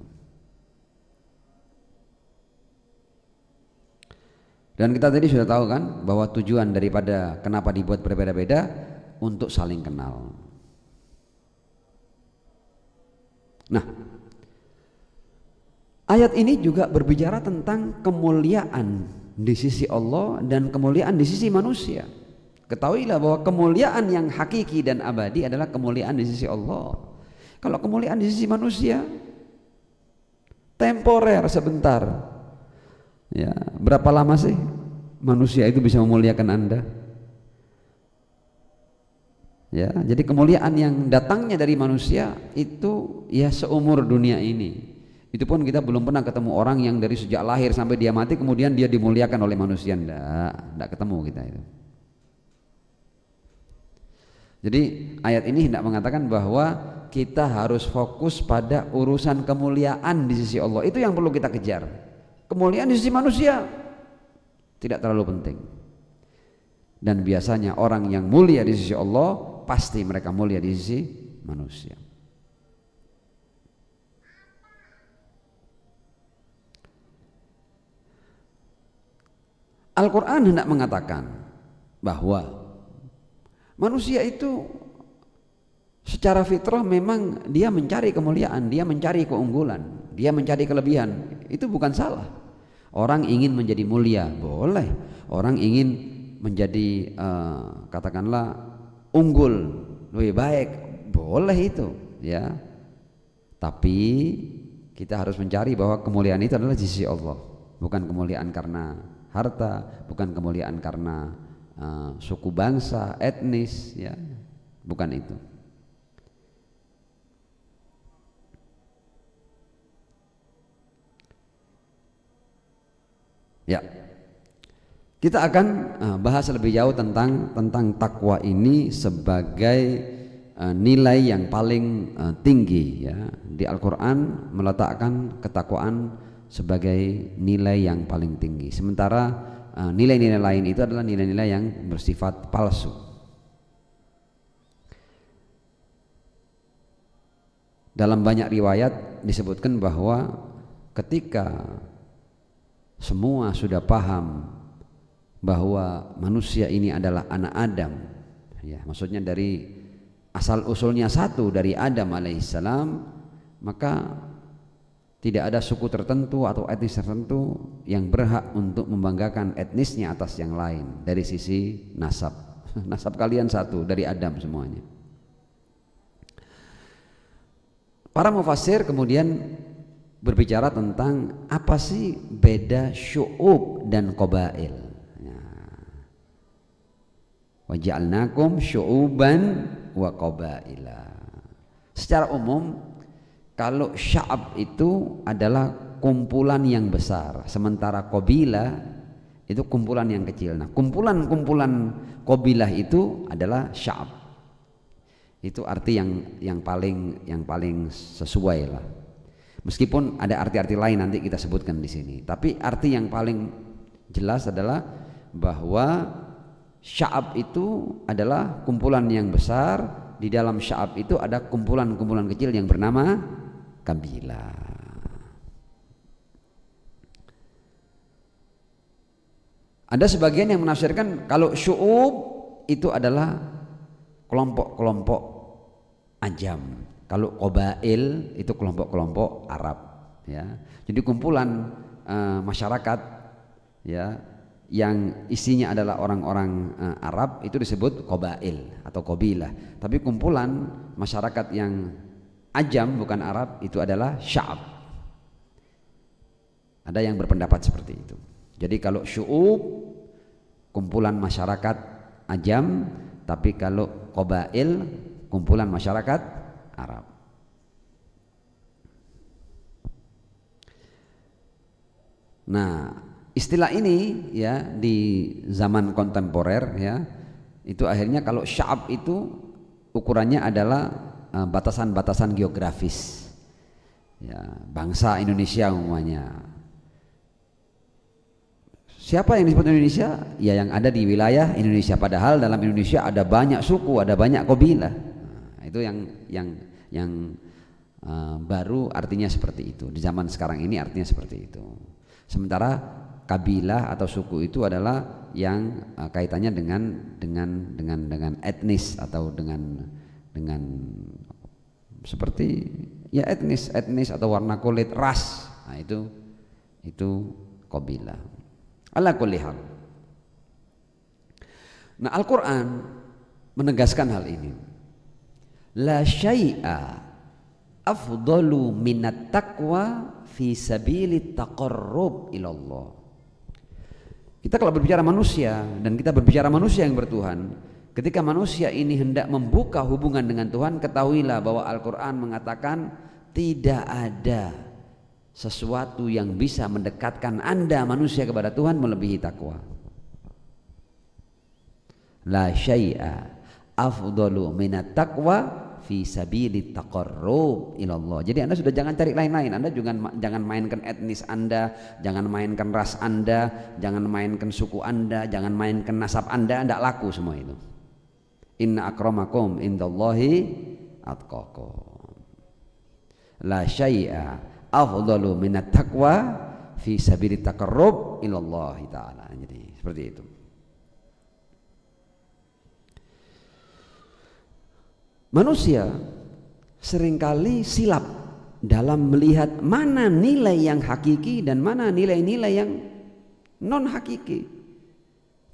S1: Dan kita tadi sudah tahu kan bahwa tujuan daripada kenapa dibuat berbeda-beda untuk saling kenal. Nah, ayat ini juga berbicara tentang kemuliaan di sisi Allah dan kemuliaan di sisi manusia. Ketahuilah bahwa kemuliaan yang hakiki dan abadi adalah kemuliaan di sisi Allah. Kalau kemuliaan di sisi manusia temporer sebentar. Ya, berapa lama sih manusia itu bisa memuliakan Anda? Ya, jadi kemuliaan yang datangnya dari manusia itu ya seumur dunia ini. Itu pun kita belum pernah ketemu orang yang dari sejak lahir sampai dia mati kemudian dia dimuliakan oleh manusia. Enggak, enggak ketemu kita itu. Jadi ayat ini hendak mengatakan bahwa kita harus fokus pada urusan kemuliaan di sisi Allah. Itu yang perlu kita kejar. Kemuliaan di sisi manusia tidak terlalu penting. Dan biasanya orang yang mulia di sisi Allah pasti mereka mulia di sisi manusia. Al-Quran hendak mengatakan bahwa Manusia itu secara fitrah memang dia mencari kemuliaan, dia mencari keunggulan, dia mencari kelebihan. Itu bukan salah. Orang ingin menjadi mulia, boleh. Orang ingin menjadi uh, katakanlah unggul, lebih baik, boleh itu, ya. Tapi kita harus mencari bahwa kemuliaan itu adalah di sisi Allah, bukan kemuliaan karena harta, bukan kemuliaan karena Eh, suku bangsa, etnis, ya, bukan itu. Ya. Kita akan eh, bahas lebih jauh tentang tentang takwa ini sebagai eh, nilai yang paling tinggi ya. Di Al-Qur'an meletakkan ketakwaan sebagai nilai yang paling tinggi. Sementara Eh, nilai-nilai lain itu adalah nilai-nilai yang bersifat palsu. Dalam banyak riwayat disebutkan bahwa ketika semua sudah paham bahwa manusia ini adalah anak Adam, ya maksudnya dari asal usulnya satu dari Adam alaihissalam, maka tidak ada suku tertentu atau etnis tertentu yang berhak untuk membanggakan etnisnya atas yang lain dari sisi nasab. Nasab kalian satu dari Adam semuanya. Para mufasir kemudian berbicara tentang apa sih beda syu'ub dan qabail. Ya. Waja'alnakum syu'uban wa qabaila. Secara umum kalau sya'ab itu adalah kumpulan yang besar sementara kobila itu kumpulan yang kecil nah kumpulan-kumpulan kobilah itu adalah sya'ab itu arti yang yang paling yang paling sesuai lah meskipun ada arti-arti lain nanti kita sebutkan di sini tapi arti yang paling jelas adalah bahwa sya'ab itu adalah kumpulan yang besar di dalam sya'ab itu ada kumpulan-kumpulan kecil yang bernama kabila. Ada sebagian yang menafsirkan kalau syu'ub itu adalah kelompok-kelompok ajam. Kalau kobail itu kelompok-kelompok Arab ya. Jadi kumpulan e, masyarakat ya yang isinya adalah orang-orang e, Arab itu disebut kobail atau kobilah. Tapi kumpulan masyarakat yang Ajam bukan Arab itu adalah syab Ada yang berpendapat seperti itu. Jadi kalau syu'ub kumpulan masyarakat Ajam, tapi kalau qabail kumpulan masyarakat Arab. Nah, istilah ini ya di zaman kontemporer ya itu akhirnya kalau syab itu ukurannya adalah Eh, batasan-batasan geografis ya, bangsa Indonesia umumnya siapa yang disebut Indonesia ya yang ada di wilayah Indonesia padahal dalam Indonesia ada banyak suku ada banyak kabilah nah, itu yang yang yang uh, baru artinya seperti itu di zaman sekarang ini artinya seperti itu sementara kabilah atau suku itu adalah yang uh, kaitannya dengan dengan dengan dengan etnis atau dengan dengan seperti ya etnis etnis atau warna kulit ras nah, itu itu kabilah ala kulihal nah Al-Qur'an menegaskan hal ini la syai'a afdalu minat taqwa fi sabili taqarrub ilallah kita kalau berbicara manusia dan kita berbicara manusia yang bertuhan Ketika manusia ini hendak membuka hubungan dengan Tuhan, ketahuilah bahwa Al-Quran mengatakan tidak ada sesuatu yang bisa mendekatkan Anda manusia kepada Tuhan melebihi takwa. La syai'a afdalu minat taqwa fi sabili taqarrub ilallah. Jadi Anda sudah jangan cari lain-lain. Anda juga jangan mainkan etnis Anda, jangan mainkan ras Anda, jangan mainkan suku Anda, jangan mainkan nasab Anda, tidak laku semua itu. Inna akramakum indallahi atqakum. La syai'a afdalu minat taqwa fi sabili taqarrub ilallah taala. Jadi seperti itu. Manusia seringkali silap dalam melihat mana nilai yang hakiki dan mana nilai-nilai yang non hakiki.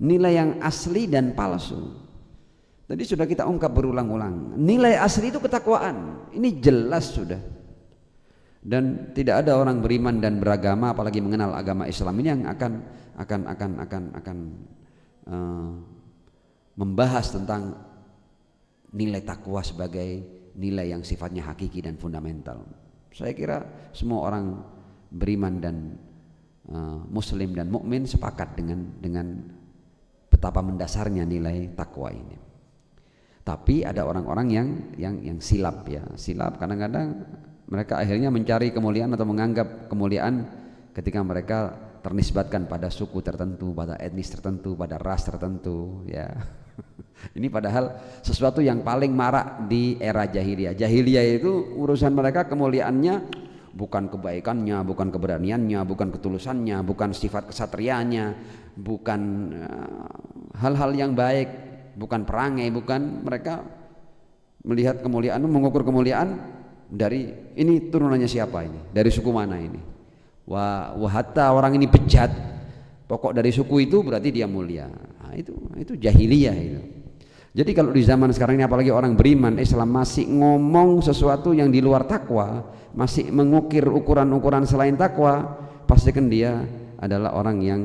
S1: Nilai yang asli dan palsu. Tadi sudah kita ungkap berulang-ulang. Nilai asli itu ketakwaan. Ini jelas sudah. Dan tidak ada orang beriman dan beragama apalagi mengenal agama Islam ini yang akan akan akan akan akan uh, membahas tentang nilai takwa sebagai nilai yang sifatnya hakiki dan fundamental. Saya kira semua orang beriman dan uh, muslim dan mukmin sepakat dengan dengan betapa mendasarnya nilai takwa ini. Tapi ada orang-orang yang yang yang silap ya, silap kadang-kadang mereka akhirnya mencari kemuliaan atau menganggap kemuliaan ketika mereka ternisbatkan pada suku tertentu, pada etnis tertentu, pada ras tertentu ya. Ini padahal sesuatu yang paling marak di era jahiliyah. Jahiliyah itu urusan mereka kemuliaannya bukan kebaikannya, bukan keberaniannya, bukan ketulusannya, bukan sifat kesatrianya, bukan eh, hal-hal uh, yang baik, bukan perangai, bukan mereka melihat kemuliaan, mengukur kemuliaan dari ini turunannya siapa ini, dari suku mana ini. Wah, hatta orang ini bejat, pokok dari suku itu berarti dia mulia. Nah, itu itu jahiliyah itu. Jadi kalau di zaman sekarang ini apalagi orang beriman Islam masih ngomong sesuatu yang di luar takwa, masih mengukir ukuran-ukuran selain takwa, pastikan dia adalah orang yang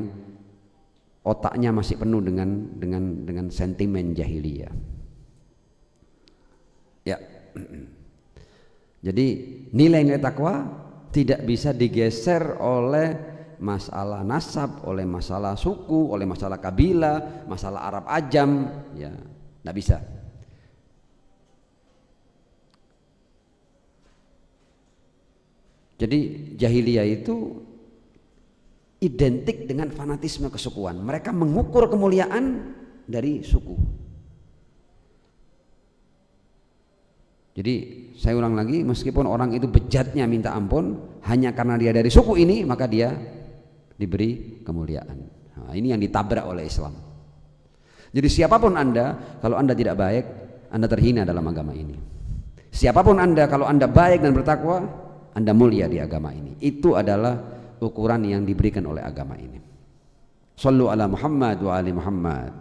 S1: otaknya masih penuh dengan dengan dengan sentimen jahiliyah. Ya. Jadi nilai-nilai takwa tidak bisa digeser oleh masalah nasab, oleh masalah suku, oleh masalah kabilah, masalah Arab ajam, ya, tidak bisa. Jadi jahiliyah itu identik dengan fanatisme kesukuan. Mereka mengukur kemuliaan dari suku. Jadi saya ulang lagi, meskipun orang itu bejatnya minta ampun, hanya karena dia dari suku ini maka dia diberi kemuliaan. Nah, ini yang ditabrak oleh Islam. Jadi siapapun anda, kalau anda tidak baik, anda terhina dalam agama ini. Siapapun anda, kalau anda baik dan bertakwa, anda mulia di agama ini. Itu adalah ukuran yang diberikan oleh agama ini. Sallu ala Muhammad wa ali Muhammad.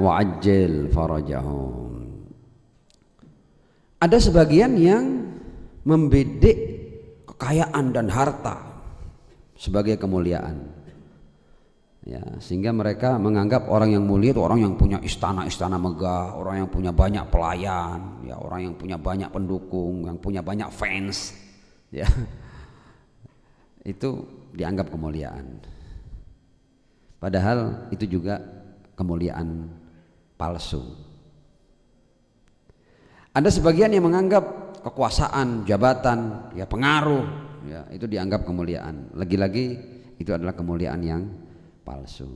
S1: wa'ajjil farajahum ada sebagian yang membedik kekayaan dan harta sebagai kemuliaan ya sehingga mereka menganggap orang yang mulia itu orang yang punya istana-istana megah, orang yang punya banyak pelayan, ya orang yang punya banyak pendukung, yang punya banyak fans, ya itu dianggap kemuliaan. Padahal itu juga kemuliaan palsu. Ada sebagian yang menganggap kekuasaan, jabatan, ya pengaruh, ya itu dianggap kemuliaan. Lagi-lagi itu adalah kemuliaan yang palsu.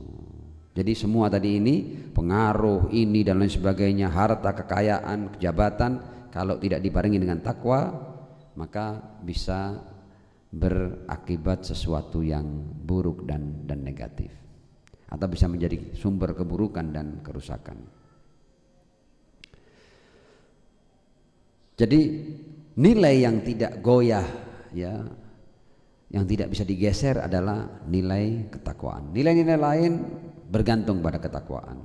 S1: Jadi semua tadi ini pengaruh ini dan lain sebagainya, harta, kekayaan, jabatan kalau tidak dibarengi dengan takwa maka bisa berakibat sesuatu yang buruk dan dan negatif atau bisa menjadi sumber keburukan dan kerusakan. Jadi nilai yang tidak goyah ya yang tidak bisa digeser adalah nilai ketakwaan. Nilai-nilai lain bergantung pada ketakwaan.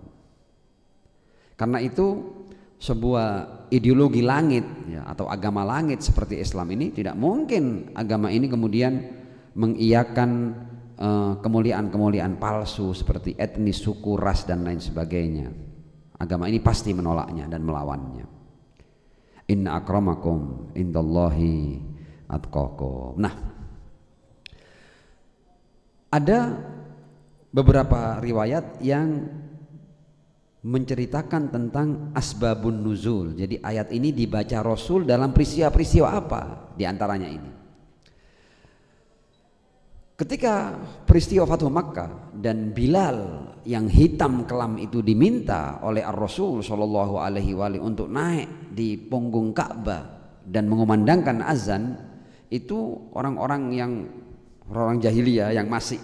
S1: Karena itu sebuah ideologi langit ya, atau agama langit seperti Islam ini tidak mungkin agama ini kemudian mengiyakan eh, kemuliaan-kemuliaan palsu seperti etnis, suku, ras dan lain sebagainya. Agama ini pasti menolaknya dan melawannya. Inna akramakum indallahi atqakum. Nah, ada beberapa riwayat yang menceritakan tentang asbabun nuzul. Jadi ayat ini dibaca Rasul dalam peristiwa-peristiwa apa diantaranya ini. Ketika peristiwa Fatwa Makkah dan Bilal yang hitam kelam itu diminta oleh Ar-Rasul Shallallahu alaihi wasallam untuk naik di punggung Ka'bah dan mengumandangkan azan itu orang-orang yang orang jahiliyah yang masih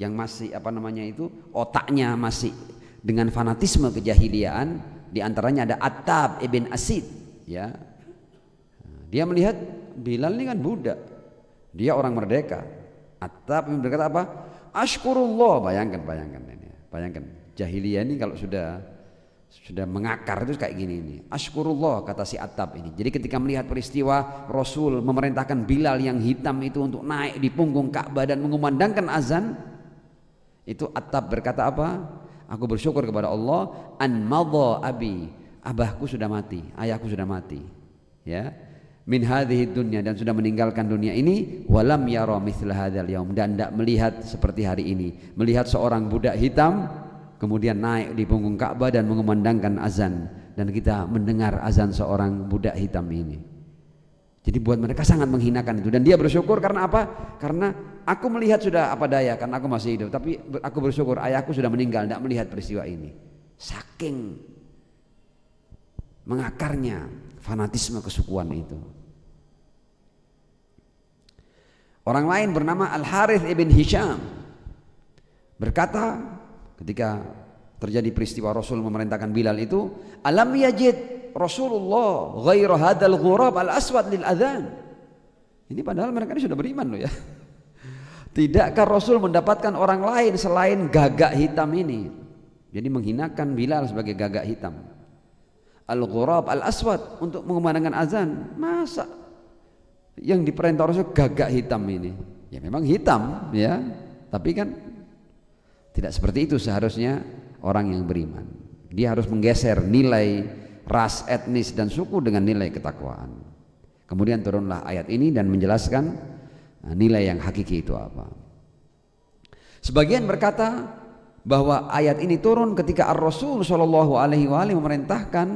S1: yang masih apa namanya itu otaknya masih dengan fanatisme kejahiliaan di antaranya ada Attab ibn Asid ya dia melihat Bilal ini kan budak dia orang merdeka Attab berkata apa Ashkurullah bayangkan bayangkan ini bayangkan jahiliyah ini kalau sudah sudah mengakar itu kayak gini ini Ashkurullah kata si Atab ini. Jadi ketika melihat peristiwa Rasul memerintahkan Bilal yang hitam itu untuk naik di punggung Ka'bah dan mengumandangkan azan, itu Atab berkata apa? Aku bersyukur kepada Allah an abi. Abahku sudah mati, ayahku sudah mati. Ya. Min hadhihi dunya dan sudah meninggalkan dunia ini walam yara mithla hadzal yaum dan tidak melihat seperti hari ini. Melihat seorang budak hitam kemudian naik di punggung Ka'bah dan mengumandangkan azan dan kita mendengar azan seorang budak hitam ini jadi buat mereka sangat menghinakan itu dan dia bersyukur karena apa? karena aku melihat sudah apa daya karena aku masih hidup tapi aku bersyukur ayahku sudah meninggal tidak melihat peristiwa ini saking mengakarnya fanatisme kesukuan itu Orang lain bernama Al Harith ibn Hisham berkata Ketika terjadi peristiwa Rasul memerintahkan Bilal itu, alam yajid Rasulullah ghair hadal ghurab al aswad lil adzan. Ini padahal mereka ini sudah beriman loh ya. Tidakkah Rasul mendapatkan orang lain selain gagak hitam ini? Jadi menghinakan Bilal sebagai gagak hitam. Al-Ghurab Al-Aswad untuk mengumandangkan azan. Masa yang diperintah Rasul gagak hitam ini? Ya memang hitam ya, tapi kan tidak seperti itu seharusnya orang yang beriman. Dia harus menggeser nilai ras, etnis dan suku dengan nilai ketakwaan. Kemudian turunlah ayat ini dan menjelaskan nah, nilai yang hakiki itu apa. Sebagian berkata bahwa ayat ini turun ketika Ar-Rasul Shallallahu alaihi wasallam memerintahkan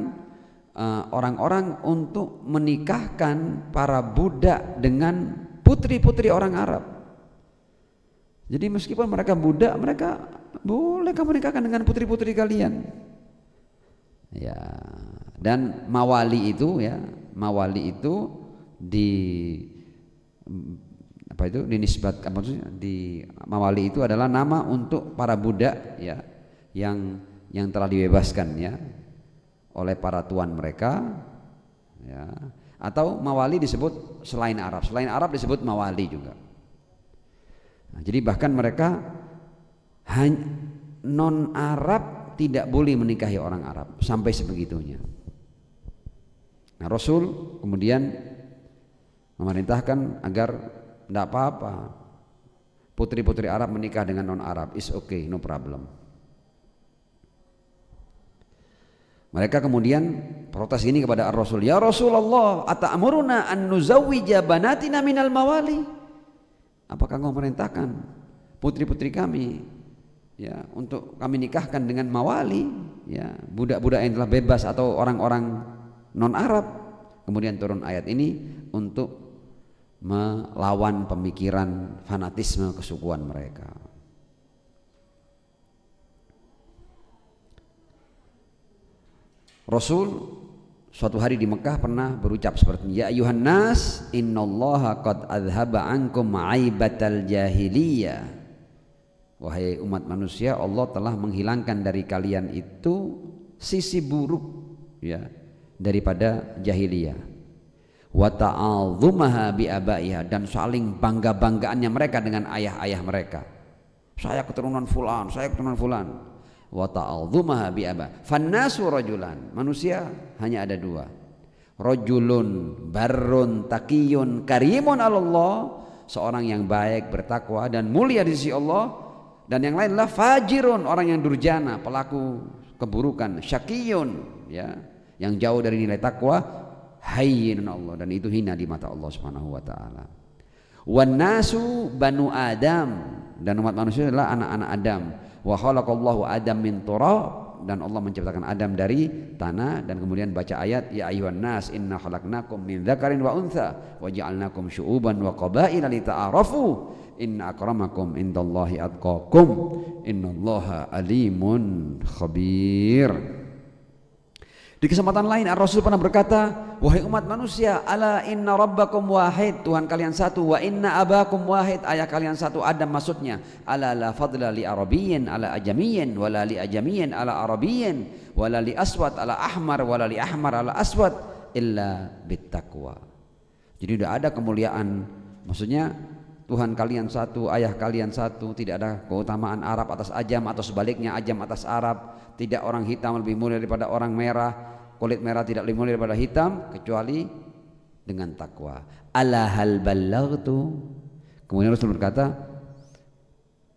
S1: eh, orang-orang uh, untuk menikahkan para budak dengan putri-putri orang Arab. Jadi meskipun mereka budak, mereka boleh kamu nikahkan dengan putri-putri kalian. Ya, dan mawali itu ya, mawali itu di apa itu dinisbat apa maksudnya di mawali itu adalah nama untuk para budak ya yang yang telah dibebaskan ya oleh para tuan mereka ya atau mawali disebut selain Arab selain Arab disebut mawali juga Nah, jadi bahkan mereka non Arab tidak boleh menikahi orang Arab sampai sebegitunya. Nah, Rasul kemudian memerintahkan agar tidak apa-apa putri-putri Arab menikah dengan non Arab is okay no problem. Mereka kemudian protes ini kepada Rasul, "Ya Rasulullah, ata'amuruna an nuzawwija banatina minal mawali?" apakah engkau merintahkan putri-putri kami ya untuk kami nikahkan dengan mawali ya budak-budak yang telah bebas atau orang-orang non Arab kemudian turun ayat ini untuk melawan pemikiran fanatisme kesukuan mereka Rasul suatu hari di Mekah pernah berucap seperti ini ya ayuhan nas innallaha qad adhaba ankum aibatal jahiliyah wahai umat manusia Allah telah menghilangkan dari kalian itu sisi buruk ya daripada jahiliyah wa ta'adzumaha bi dan saling bangga-banggaannya mereka dengan ayah-ayah mereka saya keturunan fulan saya keturunan fulan wa ta'adzumaha bi aba. Fannasu rajulan. Manusia hanya ada dua. Rajulun barun takiyun karimun Allah, seorang yang baik, bertakwa dan mulia di sisi Allah dan yang lainlah fajirun, orang yang durjana, pelaku keburukan, syakiyun ya, yang jauh dari nilai takwa, hayyinun Allah dan itu hina di mata Allah Subhanahu wa taala. Wan nasu banu Adam dan umat manusia adalah anak-anak Adam wa khalaqallahu adam min turab dan Allah menciptakan Adam dari tanah dan kemudian baca ayat ya ayuhan nas inna khalaqnakum min dzakarin wa untha wa ja'alnakum syu'uban wa qabaila lita'arafu inna akramakum indallahi atqakum innallaha alimun khabir di kesempatan lain Rasul pernah berkata, "Wahai umat manusia, ala inna rabbakum wahid, Tuhan kalian satu, wa inna abakum wahid, ayah kalian satu." Adam maksudnya, "Ala la fadla li arabiyyin ala ajamiyyin, wala li ajamiyyin ala arabiyyin, wala li aswad ala ahmar, wala li ahmar ala aswad illa bittaqwa." Jadi sudah ada kemuliaan maksudnya Tuhan kalian satu, ayah kalian satu, tidak ada keutamaan Arab atas ajam atau sebaliknya ajam atas Arab, tidak orang hitam lebih mulia daripada orang merah, kulit merah tidak lebih mulia daripada hitam kecuali dengan takwa. Allah hal ballaghtu. Kemudian Rasul berkata,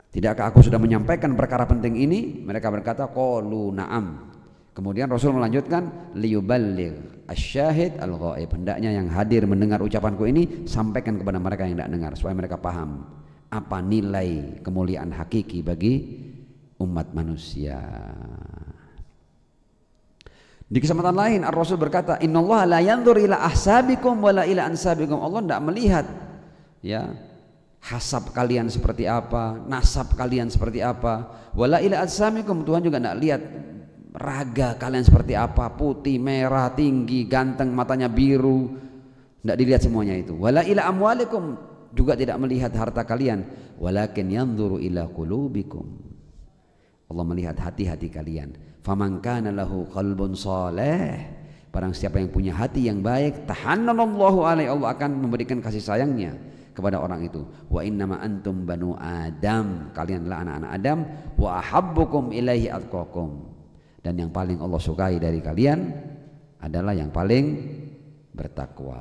S1: "Tidakkah aku sudah menyampaikan perkara penting ini?" Mereka berkata, Kolu na'am." Kemudian Rasul melanjutkan liyuballigh asyahid al-ghaib. Hendaknya yang hadir mendengar ucapanku ini sampaikan kepada mereka yang tidak dengar supaya mereka paham apa nilai kemuliaan hakiki bagi umat manusia. Di kesempatan lain Ar-Rasul berkata, "Innallaha la yanzur ila ahsabikum wala ila ansabikum." Allah tidak melihat ya hasab kalian seperti apa, nasab kalian seperti apa. Wala ila ansabikum Tuhan juga tidak lihat raga kalian seperti apa putih merah tinggi ganteng matanya biru tidak dilihat semuanya itu wala ila amwalikum juga tidak melihat harta kalian walakin yanzuru ila qulubikum Allah melihat hati-hati kalian faman kana lahu qalbun saleh Barang siapa yang punya hati yang baik, tahanallahu alaihi Allah akan memberikan kasih sayangnya kepada orang itu. Wa innama antum banu Adam, kalianlah anak-anak Adam wa ahabbukum ilaihi atqakum dan yang paling Allah sukai dari kalian adalah yang paling bertakwa.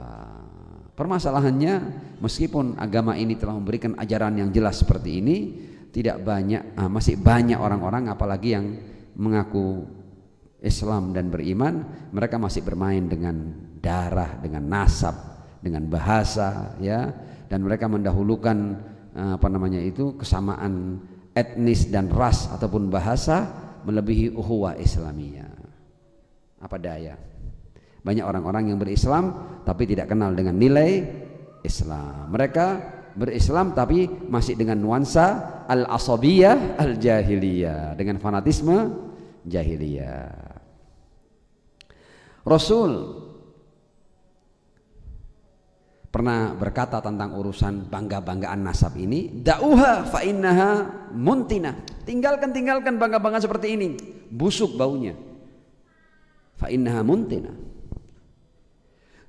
S1: Permasalahannya meskipun agama ini telah memberikan ajaran yang jelas seperti ini, tidak banyak ah, masih banyak orang-orang apalagi yang mengaku Islam dan beriman, mereka masih bermain dengan darah, dengan nasab, dengan bahasa ya dan mereka mendahulukan ah, apa namanya itu kesamaan etnis dan ras ataupun bahasa melebihi uhuwa Islamiyah. Apa daya? Banyak orang-orang yang berislam tapi tidak kenal dengan nilai Islam. Mereka berislam tapi masih dengan nuansa al-asabiyah al-jahiliyah dengan fanatisme jahiliyah. Rasul pernah berkata tentang urusan bangga-banggaan nasab ini da'uha fa'innaha muntina tinggalkan tinggalkan bangga-banggaan seperti ini busuk baunya fa'innaha muntina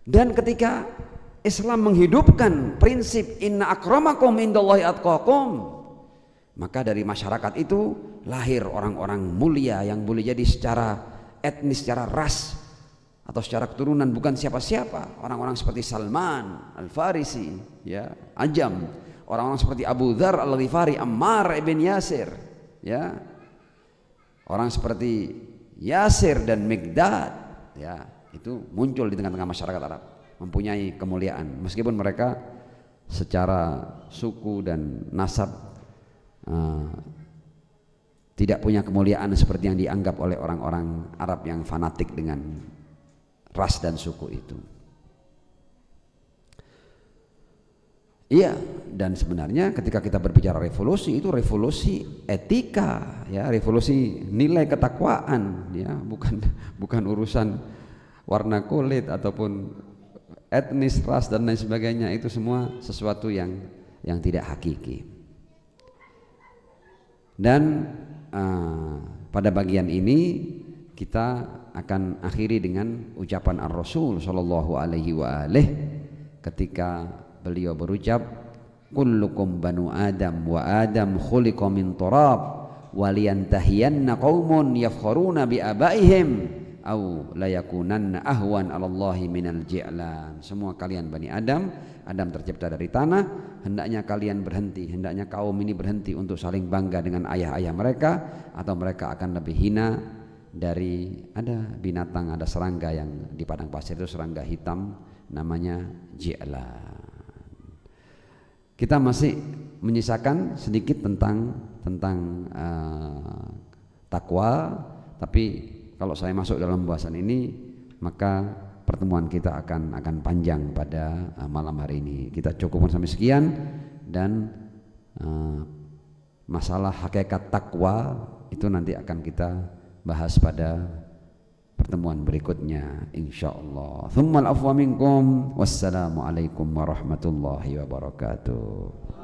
S1: dan ketika Islam menghidupkan prinsip inna akramakum indallahi atqakum maka dari masyarakat itu lahir orang-orang mulia yang boleh jadi secara etnis secara ras atau secara keturunan bukan siapa-siapa orang-orang seperti Salman Al-Farisi ya Ajam orang-orang seperti Abu Dhar Al-Ghifari Ammar ibn Yasir ya orang seperti Yasir dan Megdad, ya itu muncul di tengah-tengah masyarakat Arab mempunyai kemuliaan meskipun mereka secara suku dan nasab uh, tidak punya kemuliaan seperti yang dianggap oleh orang-orang Arab yang fanatik dengan ras dan suku itu. Iya, dan sebenarnya ketika kita berbicara revolusi itu revolusi etika, ya, revolusi nilai ketakwaan, ya, bukan bukan urusan warna kulit ataupun etnis, ras dan lain sebagainya itu semua sesuatu yang yang tidak hakiki. Dan uh, pada bagian ini kita akan akhiri dengan ucapan Ar-Rasul Shallallahu alaihi Wasallam ketika beliau berucap kullukum banu adam wa adam khuliqa min turab waliyantahiyanna qaumun yafkharuna bi abaihim au layakunanna ahwan min al ji'lan semua kalian Bani Adam Adam tercipta dari tanah hendaknya kalian berhenti hendaknya kaum ini berhenti untuk saling bangga dengan ayah-ayah mereka atau mereka akan lebih hina dari ada binatang ada serangga yang di padang pasir itu serangga hitam namanya jela. Kita masih menyisakan sedikit tentang tentang uh, takwa tapi kalau saya masuk dalam bahasan ini maka pertemuan kita akan akan panjang pada uh, malam hari ini. Kita cukupkan sampai sekian dan uh, masalah hakikat takwa itu nanti akan kita bahas pada pertemuan berikutnya insyaallah. Tsummal afwa minkum. Wassalamualaikum warahmatullahi wabarakatuh.